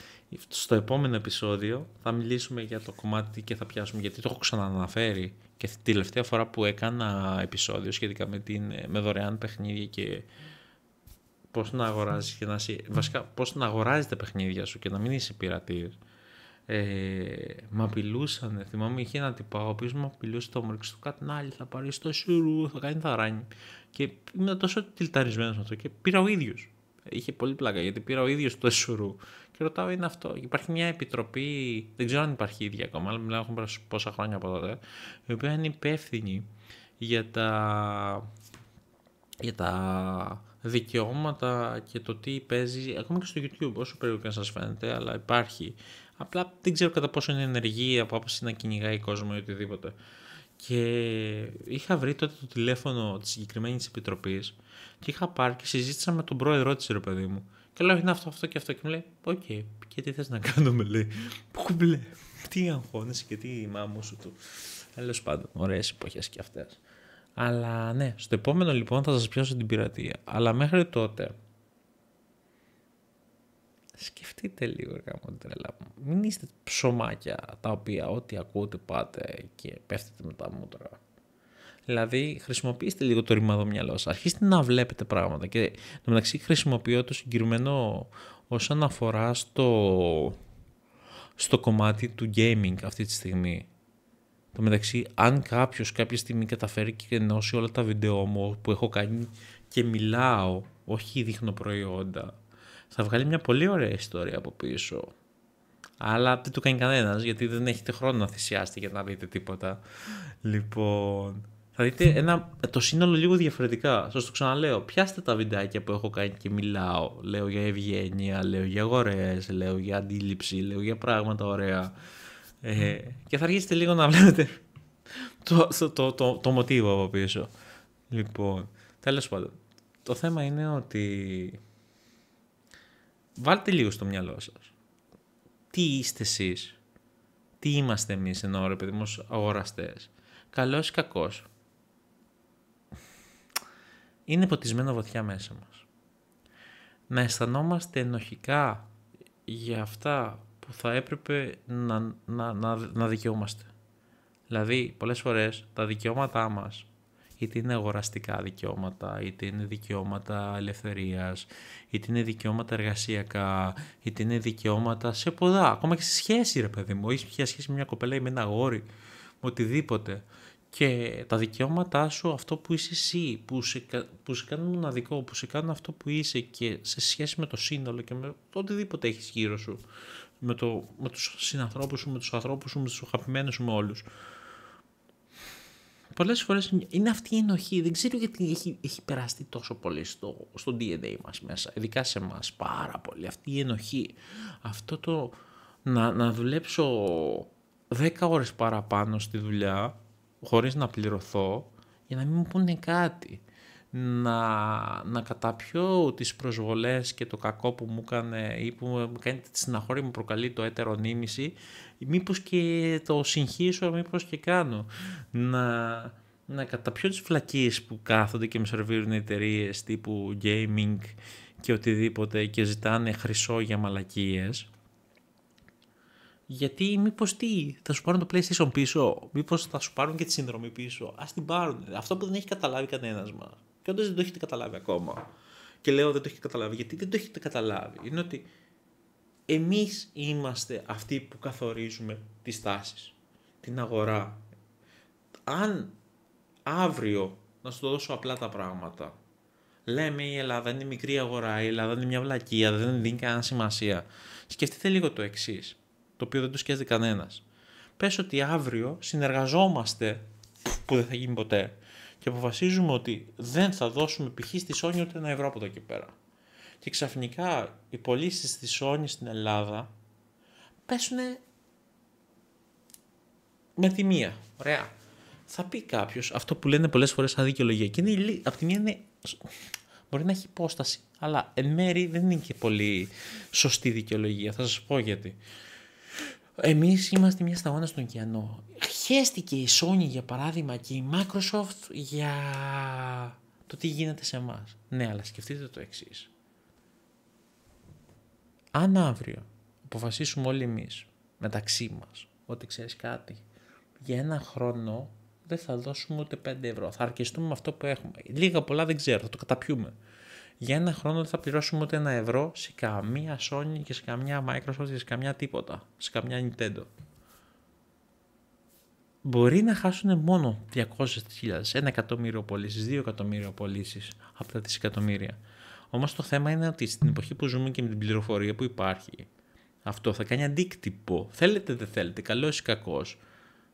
στο επόμενο επεισόδιο θα μιλήσουμε για το κομμάτι και θα πιάσουμε γιατί το έχω ξανααναφέρει και τη τελευταία φορά που έκανα επεισόδιο σχετικά με, την, με δωρεάν παιχνίδια και πώς να αγοράζεις και να είσαι, βασικά πώς να αγοράζεις τα παιχνίδια σου και να μην είσαι πειρατής. Ε, μ' απειλούσαν, θυμάμαι είχε ένα τυπά ο οποίος μου απειλούσε το όμορφο του κάτι άλλη, θα πάρεις το σουρού, θα κάνει θα ράνει Και ήμουν τόσο τυλταρισμένος με αυτό και πήρα ο ίδιος. Είχε πολύ πλάκα γιατί πήρα ο ίδιος το Εσουρού και ρωτάω είναι αυτό. Υπάρχει μια επιτροπή, δεν ξέρω αν υπάρχει ίδια ακόμα, αλλά μιλάω έχουν πόσα χρόνια από τότε, η οποία είναι υπεύθυνη για τα, για τα δικαιώματα και το τι παίζει, ακόμα και στο YouTube, όσο περίπου σας φαίνεται, αλλά υπάρχει. Απλά δεν ξέρω κατά πόσο είναι ενεργή από άποψη να κυνηγάει κόσμο ή οτιδήποτε. Και είχα βρει τότε το τηλέφωνο της συγκεκριμένης επιτροπής και είχα πάρει και συζήτησα με τον πρόεδρό της, ρε παιδί μου. Και λέω: Είναι αυτό, αυτό και αυτό. Και μου λέει: Οκ, okay, και τι θες να κάνουμε, λέει. Πού μπλε, τι αγχώνεσαι και τι μάμου σου του. Τέλος πάντων, ωραίες εποχές και αυτές. Αλλά ναι, στο επόμενο λοιπόν θα σας πιάσω την πειρατεία. Αλλά μέχρι τότε σκεφτείτε λίγο γάμο τρέλα μου. Μην είστε ψωμάκια τα οποία ό,τι ακούτε πάτε και πέφτετε με τα μούτρα. Δηλαδή χρησιμοποιήστε λίγο το ρημαδό μυαλό σας. Αρχίστε να βλέπετε πράγματα και το μεταξύ χρησιμοποιώ το συγκεκριμένο όσον αφορά στο, στο κομμάτι του gaming αυτή τη στιγμή. Το μεταξύ, αν κάποιος κάποια στιγμή καταφέρει και ενώσει όλα τα βίντεο μου που έχω κάνει και μιλάω, όχι δείχνω προϊόντα, θα βγάλει μια πολύ ωραία ιστορία από πίσω. Αλλά δεν το κάνει κανένας γιατί δεν έχετε χρόνο να θυσιάσετε για να δείτε τίποτα. Λοιπόν. Θα δείτε ένα, το σύνολο λίγο διαφορετικά. Σας το ξαναλέω. Πιάστε τα βιντεάκια που έχω κάνει και μιλάω. Λέω για ευγένεια, λέω για αγορές, λέω για αντίληψη, λέω για πράγματα ωραία. Ε, και θα αρχίσετε λίγο να βλέπετε το, το, το, το, το μοτίβο από πίσω. Λοιπόν, τέλος πάντων. Το θέμα είναι ότι βάλτε λίγο στο μυαλό σας. Τι είστε εσείς, τι είμαστε εμείς ενώ ρε παιδί μου αγοραστές. Καλός ή κακός. Είναι ποτισμένο βαθιά μέσα μας. Να αισθανόμαστε ενοχικά για αυτά που θα έπρεπε να, να, να, να δικαιούμαστε. Δηλαδή, πολλές φορές τα δικαιώματά μας είτε είναι αγοραστικά δικαιώματα, είτε είναι δικαιώματα ελευθερίας, είτε είναι δικαιώματα εργασιακά, είτε είναι δικαιώματα σε ποδά. Ακόμα και σε σχέση ρε παιδί μου, είσαι πια σχέση με μια κοπέλα ή με ένα αγόρι, με οτιδήποτε. Και τα δικαιώματά σου, αυτό που είσαι εσύ, που σε, που σε κάνουν μοναδικό, που σε κάνουν αυτό που είσαι και σε σχέση με το σύνολο και με το οτιδήποτε έχεις γύρω σου, με, το, με τους συνανθρώπους σου, με τους ανθρώπους σου, με τους αγαπημένους σου, με όλους πολλές φορές είναι αυτή η ενοχή. Δεν ξέρω γιατί έχει, έχει περαστεί τόσο πολύ στο, στο DNA μας μέσα, ειδικά σε εμάς πάρα πολύ. Αυτή η ενοχή, αυτό το να, να δουλέψω 10 ώρες παραπάνω στη δουλειά χωρίς να πληρωθώ για να μην μου πούνε κάτι να, να καταπιώ τις προσβολές και το κακό που μου έκανε ή που μου κάνει τη συναχώρη μου προκαλεί το έτερο νήμιση μήπως και το συγχύσω μήπως και κάνω να, να καταπιώ τις φλακίες που κάθονται και με σερβίρουν εταιρείες τύπου gaming και οτιδήποτε και ζητάνε χρυσό για μαλακίες γιατί μήπως τι, θα σου πάρουν το PlayStation πίσω, μήπως θα σου πάρουν και τη συνδρομή πίσω. Ας την πάρουν. Αυτό που δεν έχει καταλάβει κανένας μας. Και όντως δεν το έχετε καταλάβει ακόμα. Και λέω δεν το έχετε καταλάβει. Γιατί δεν το έχετε καταλάβει. Είναι ότι εμείς είμαστε αυτοί που καθορίζουμε τις τάσεις, την αγορά. Αν αύριο, να σου το δώσω απλά τα πράγματα, λέμε η Ελλάδα είναι μικρή αγορά, η Ελλάδα είναι μια βλακεία, δεν δίνει κανένα σημασία. Σκεφτείτε λίγο το εξής, το οποίο δεν το σκέφτεται κανένας. Πες ότι αύριο συνεργαζόμαστε, που δεν θα γίνει ποτέ, και αποφασίζουμε ότι δεν θα δώσουμε π.χ. στη Sony ούτε ένα ευρώ από εδώ και πέρα. Και ξαφνικά οι πωλήσει στη Sony στην Ελλάδα πέσουν με τη μία. Ωραία. Θα πει κάποιος αυτό που λένε πολλές φορές σαν δικαιολογία. Και είναι, από τη μία είναι, μπορεί να έχει υπόσταση, αλλά εν μέρη δεν είναι και πολύ σωστή δικαιολογία. Θα σας πω γιατί. Εμείς είμαστε μια σταγόνα στον ωκεανό. Χαίστηκε η Sony για παράδειγμα και η Microsoft για το τι γίνεται σε εμάς. Ναι, αλλά σκεφτείτε το εξής. Αν αύριο αποφασίσουμε όλοι εμείς μεταξύ μας ότι ξέρεις κάτι, για ένα χρόνο δεν θα δώσουμε ούτε 5 ευρώ. Θα αρκεστούμε με αυτό που έχουμε. Λίγα πολλά δεν ξέρω, θα το καταπιούμε για ένα χρόνο δεν θα πληρώσουμε ούτε ένα ευρώ σε καμία Sony και σε καμία Microsoft και σε καμία τίποτα, σε καμία Nintendo. Μπορεί να χάσουν μόνο 200.000, ένα εκατομμύριο πωλήσεις, δύο εκατομμύριο πωλήσεις από τα δισεκατομμύρια. Όμως το θέμα είναι ότι στην εποχή που ζούμε και με την πληροφορία που υπάρχει, αυτό θα κάνει αντίκτυπο. Θέλετε, δεν θέλετε, καλό ή κακός.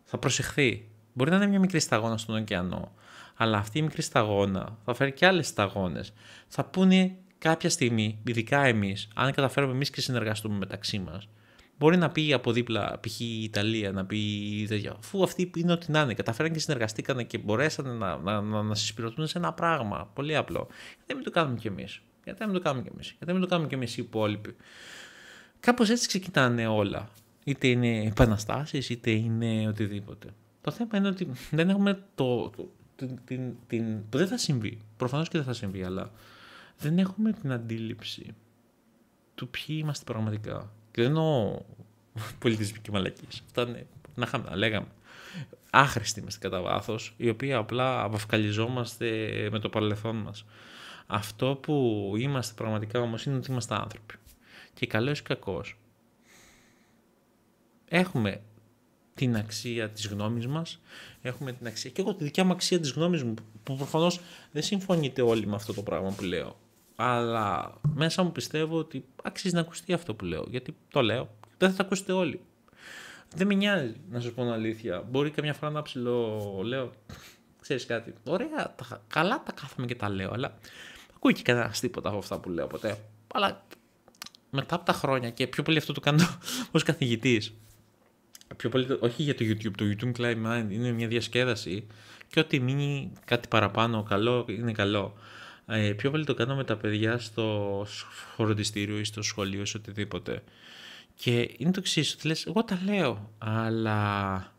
Θα προσεχθεί. Μπορεί να είναι μια μικρή σταγόνα στον ωκεανό, αλλά αυτή η μικρή σταγόνα θα φέρει και άλλες σταγόνες. Θα πούνε κάποια στιγμή, ειδικά εμείς, αν καταφέρουμε εμείς και συνεργαστούμε μεταξύ μας, μπορεί να πει από δίπλα, π.χ. η Ιταλία, να πει τέτοια. Αφού αυτοί είναι ό,τι να είναι, καταφέραν και συνεργαστήκανε και μπορέσαν να, να, να, να συσπηρωθούν σε ένα πράγμα. Πολύ απλό. Γιατί μην το κάνουμε κι εμείς. Γιατί μην το κάνουμε κι εμείς. Γιατί μην το κάνουμε κι εμείς οι υπόλοιποι. Κάπως έτσι ξεκινάνε όλα. Είτε είναι επαναστάσεις, είτε είναι οτιδήποτε. Το θέμα είναι ότι δεν έχουμε το, το την, την, δεν θα συμβεί. Προφανώς και δεν θα συμβεί, αλλά δεν έχουμε την αντίληψη του ποιοι είμαστε πραγματικά. Και δεν εννοώ πολιτισμική μαλακή. Αυτά είναι. Να χάμε, να λέγαμε. Άχρηστοι είμαστε κατά βάθος, οι οποίοι απλά αβαυκαλιζόμαστε με το παρελθόν μας. Αυτό που είμαστε πραγματικά όμως είναι ότι είμαστε άνθρωποι. Και καλό ή κακός. Έχουμε την αξία της γνώμης μας, έχουμε την αξία και εγώ τη δικιά μου αξία της γνώμης μου που προφανώς δεν συμφωνείτε όλοι με αυτό το πράγμα που λέω αλλά μέσα μου πιστεύω ότι αξίζει να ακουστεί αυτό που λέω γιατί το λέω, δεν θα τα ακούσετε όλοι. Δεν με νοιάζει να σας πω την αλήθεια, μπορεί καμιά φορά να ψηλώ, λέω, ξέρεις κάτι, ωραία, καλά τα κάθομαι και τα λέω αλλά ακούει και κανένας τίποτα από αυτά που λέω ποτέ. Αλλά μετά από τα χρόνια και πιο πολύ αυτό το κάνω ως καθηγητής πιο πολύ, όχι για το YouTube, το YouTube Climb είναι μια διασκέδαση και ό,τι μείνει κάτι παραπάνω καλό είναι καλό. Ε, πιο πολύ το κάνω με τα παιδιά στο φροντιστήριο ή στο σχολείο ή οτιδήποτε. Και είναι το εξής, ότι λες, εγώ τα λέω, αλλά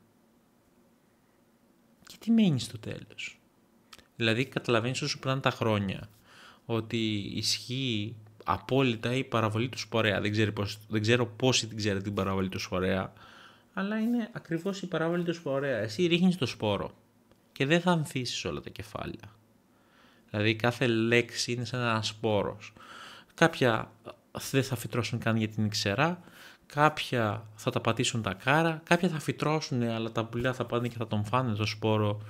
και τι μένει στο τέλος. Δηλαδή καταλαβαίνεις όσο πριν τα χρόνια ότι ισχύει απόλυτα η παραβολή του σπορέα. Δεν, ξέρω πώς, δεν ξέρω πόσοι την ξέρετε την παραβολή του σπορέα αλλά είναι ακριβώς η παράβολη του σπορέα. Εσύ ρίχνεις το σπόρο και δεν θα ανθίσεις όλα τα κεφάλια. Δηλαδή κάθε λέξη είναι σαν ένας σπόρος. Κάποια δεν θα φυτρώσουν καν για την ξερά, κάποια θα τα πατήσουν τα κάρα, κάποια θα φυτρώσουν αλλά τα πουλιά θα πάνε και θα τον φάνε το σπόρο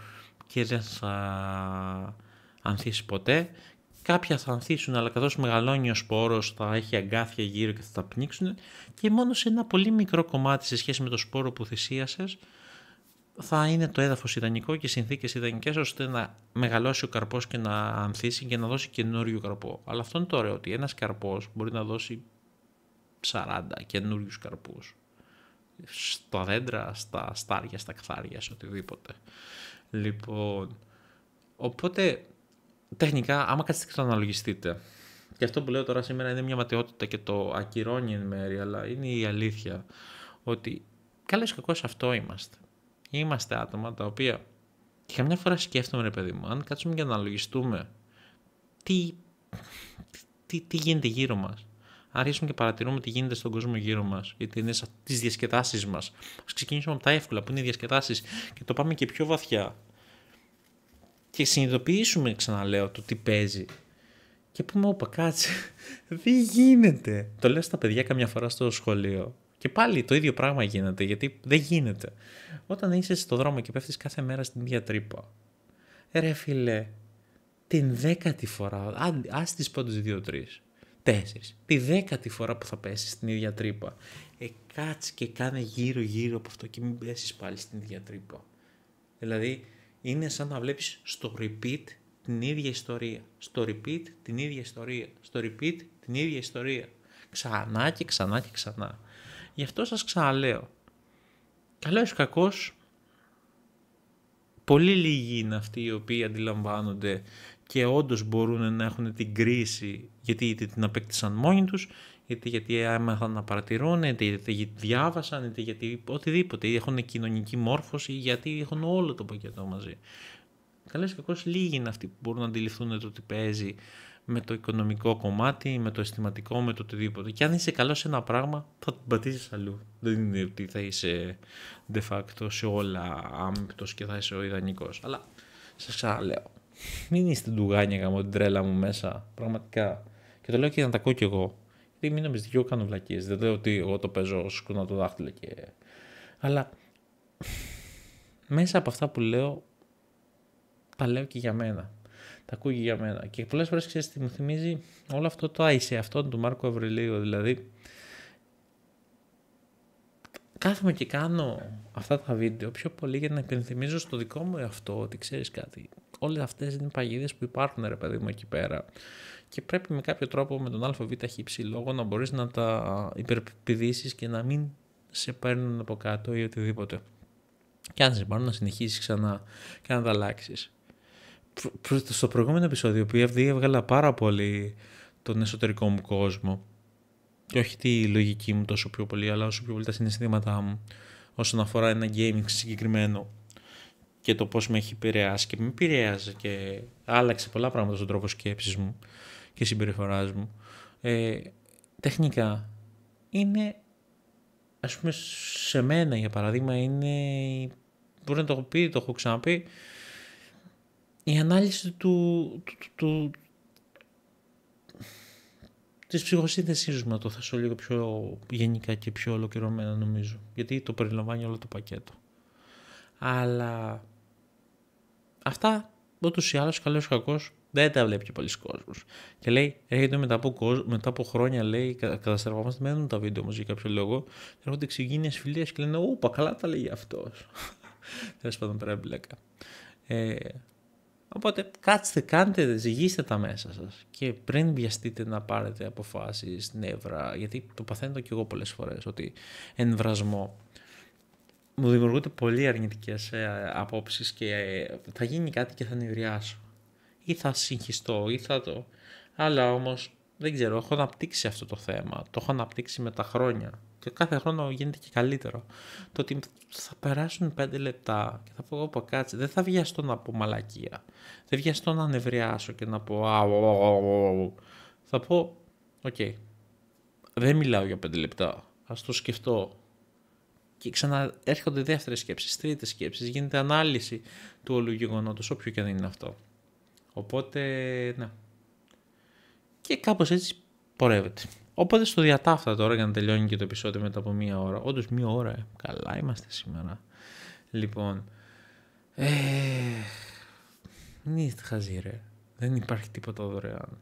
και δεν θα ανθίσει ποτέ. Κάποια θα ανθίσουν, αλλά καθώς μεγαλώνει ο σπόρος, θα έχει αγκάθια γύρω και θα τα πνίξουν. Και μόνο σε ένα πολύ μικρό κομμάτι σε σχέση με το σπόρο που θυσίασες, θα είναι το έδαφος ιδανικό και οι συνθήκες ιδανικές ώστε να μεγαλώσει ο καρπός και να ανθίσει και να δώσει καινούριο καρπό. Αλλά αυτό είναι το ωραίο, ότι ένας καρπός μπορεί να δώσει 40 καινούριους καρπούς. Στα δέντρα, στα στάρια, στα κθάρια, σε οτιδήποτε. Λοιπόν, οπότε τεχνικά, άμα κάτσετε και το αναλογιστείτε, και αυτό που λέω τώρα σήμερα είναι μια ματαιότητα και το ακυρώνει εν μέρει, αλλά είναι η αλήθεια ότι καλά ή αυτό είμαστε. Είμαστε άτομα τα οποία και καμιά φορά σκέφτομαι ρε παιδί μου, αν κάτσουμε και αναλογιστούμε τι, τι, γίνεται γύρω μας, Αν αρχίσουμε και παρατηρούμε τι γίνεται στον κόσμο γύρω μας, ή τις διασκεδάσεις μας, ας ξεκινήσουμε από τα εύκολα που είναι οι διασκεδάσεις και το πάμε και πιο βαθιά και συνειδητοποιήσουμε, ξαναλέω, το τι παίζει και πούμε, όπα, κάτσε, δεν γίνεται. Το λέω στα παιδιά καμιά φορά στο σχολείο. Και πάλι το ίδιο πράγμα γίνεται, γιατί δεν γίνεται. Όταν είσαι στο δρόμο και πέφτεις κάθε μέρα στην ίδια τρύπα. Ρε φίλε, την δέκατη φορά, ας τις πω δύο τρεις, τέσσερις, τη δέκατη φορά που θα πέσεις στην ίδια τρύπα, ε, κάτσε και κάνε γύρω γύρω από αυτό και μην πέσεις πάλι στην ίδια τρύπα. Δηλαδή, είναι σαν να βλέπεις στο repeat την ίδια ιστορία. Στο repeat την ίδια ιστορία. Στο repeat την ίδια ιστορία. Ξανά και ξανά και ξανά. Γι' αυτό σας ξαναλέω. Καλός ή κακός. πολύ λίγοι είναι αυτοί οι οποίοι αντιλαμβάνονται και όντως μπορούν να έχουν την κρίση γιατί την απέκτησαν μόνοι τους, είτε γιατί έμαθαν να παρατηρούν, είτε γιατί διάβασαν, είτε γιατί οτιδήποτε, είτε έχουν κοινωνική μόρφωση, γιατί έχουν όλο το πακέτο μαζί. Καλέ και κακώ λίγοι είναι αυτοί που μπορούν να αντιληφθούν το τι παίζει με το οικονομικό κομμάτι, με το αισθηματικό, με το οτιδήποτε. Και αν είσαι καλός σε ένα πράγμα, θα την πατήσεις αλλού. Δεν είναι ότι θα είσαι de facto σε όλα άμυπτο και θα είσαι ο ιδανικός. Αλλά σας ξαναλέω, μην είστε ντουγάνια γαμώ την τρέλα μου μέσα. Πραγματικά. Και το λέω και να τα ακούω κι εγώ. Δηλαδή, μην νομίζετε, και εγώ κάνω Δεν λέω ότι εγώ το παίζω, σκούνα το δάχτυλο και. Αλλά μέσα από αυτά που λέω, τα λέω και για μένα. Τα και για μένα. Και πολλές φορές ξέρεις μου θυμίζει όλο αυτό το άισε αυτόν του Μάρκο Αυρελίου. Δηλαδή, κάθομαι και κάνω αυτά τα βίντεο πιο πολύ για να υπενθυμίζω στο δικό μου αυτό ότι ξέρεις κάτι. Όλες αυτές είναι παγίδες που υπάρχουν ρε παιδί μου εκεί πέρα και πρέπει με κάποιο τρόπο με τον αβχ λόγο να μπορείς να τα υπερπηδήσεις και να μην σε παίρνουν από κάτω ή οτιδήποτε. Και αν σε πάρουν να συνεχίσεις ξανά και να τα αλλάξεις. Στο προηγούμενο επεισόδιο που έβγαλα πάρα πολύ τον εσωτερικό μου κόσμο και όχι τη λογική μου τόσο πιο πολύ, αλλά όσο πιο πολύ τα συναισθήματά μου όσον αφορά ένα gaming συγκεκριμένο και το πώς με έχει επηρεάσει και με επηρεάζει και άλλαξε πολλά πράγματα στον τρόπο σκέψης μου και συμπεριφοράς μου. Ε, τεχνικά είναι, ας πούμε σε μένα για παράδειγμα, είναι, μπορεί να το έχω πει, το έχω ξαναπεί, η ανάλυση του, του, της ψυχοσύνθεσής μου. Να το θέσω λίγο πιο γενικά και πιο ολοκληρωμένα νομίζω. Γιατί το περιλαμβάνει όλο το πακέτο. Αλλά αυτά ούτως ή άλλως καλός ή κακός δεν τα βλέπει και πολλοί κόσμος. Και λέει, έρχεται μετά από, κόσμο, μετά από χρόνια, λέει, καταστρεφόμαστε, μένουν τα βίντεο όμως για κάποιο λόγο. Έρχονται εξυγίνειε φιλίες και λένε, ούπα, καλά τα λέει αυτός. Τέλος πάντων, πέρα μπλέκα. Ε, Οπότε κάτσετε, κάντε, ζυγίστε τα μέσα σας και πριν βιαστείτε να πάρετε αποφάσεις, νεύρα, γιατί το παθαίνω και εγώ πολλές φορές ότι ενδρασμό μου δημιουργούνται πολύ αρνητικές ε, απόψεις και ε, θα γίνει κάτι και θα νευριάσω ή θα συγχυστώ ή θα το... Αλλά όμως δεν ξέρω, έχω αναπτύξει αυτό το θέμα, το έχω αναπτύξει με τα χρόνια και κάθε χρόνο γίνεται και καλύτερο. Το ότι θα περάσουν πέντε λεπτά και θα πω πω κάτσε, δεν θα βιαστώ να πω μαλακία. Δεν βιαστώ να ανεβριάσω και να πω αου, Θα πω, οκ, δεν μιλάω για πέντε λεπτά. Ας το σκεφτώ. Και ξαναέρχονται δεύτερες σκέψεις, τρίτες σκέψεις. Γίνεται ανάλυση του όλου γεγονότος, όποιο και αν είναι αυτό. Οπότε, ναι. Και κάπως έτσι πορεύεται. Οπότε στο διατάφτα τώρα για να τελειώνει και το επεισόδιο μετά από μία ώρα. Όντως μία ώρα. Ε. Καλά είμαστε σήμερα. Λοιπόν. Ε, μην είστε ρε. Δεν υπάρχει τίποτα δωρεάν.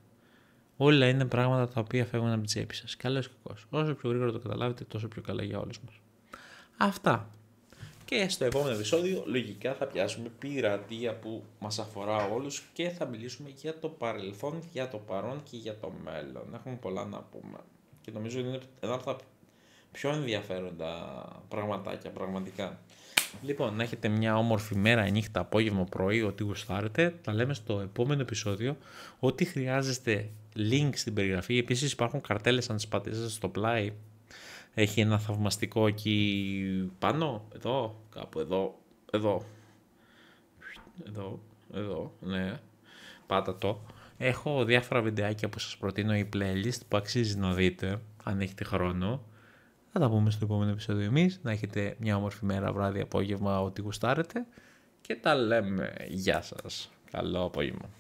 Όλα είναι πράγματα τα οποία φεύγουν από την τσέπη σας. Καλός ή Όσο πιο γρήγορα το καταλάβετε, τόσο πιο καλά για όλους μας. Αυτά. Και στο επόμενο επεισόδιο λογικά θα πιάσουμε πειρατεία που μας αφορά όλους και θα μιλήσουμε για το παρελθόν, για το παρόν και για το μέλλον. Έχουμε πολλά να πούμε και νομίζω είναι ένα από τα πιο ενδιαφέροντα πραγματάκια πραγματικά. Λοιπόν, να έχετε μια όμορφη μέρα, νύχτα, απόγευμα, πρωί, ό,τι γουστάρετε. Τα λέμε στο επόμενο επεισόδιο. Ό,τι χρειάζεστε link στην περιγραφή. Επίσης υπάρχουν καρτέλες αν τις πατήσετε στο πλάι έχει ένα θαυμαστικό εκεί πάνω, εδώ, κάπου εδώ, εδώ, εδώ, εδώ, ναι, πάτα το. Έχω διάφορα βιντεάκια που σας προτείνω η playlist που αξίζει να δείτε, αν έχετε χρόνο. Θα τα πούμε στο επόμενο επεισόδιο εμείς, να έχετε μια όμορφη μέρα, βράδυ, απόγευμα, ό,τι γουστάρετε. Και τα λέμε. Γεια σας. Καλό απόγευμα.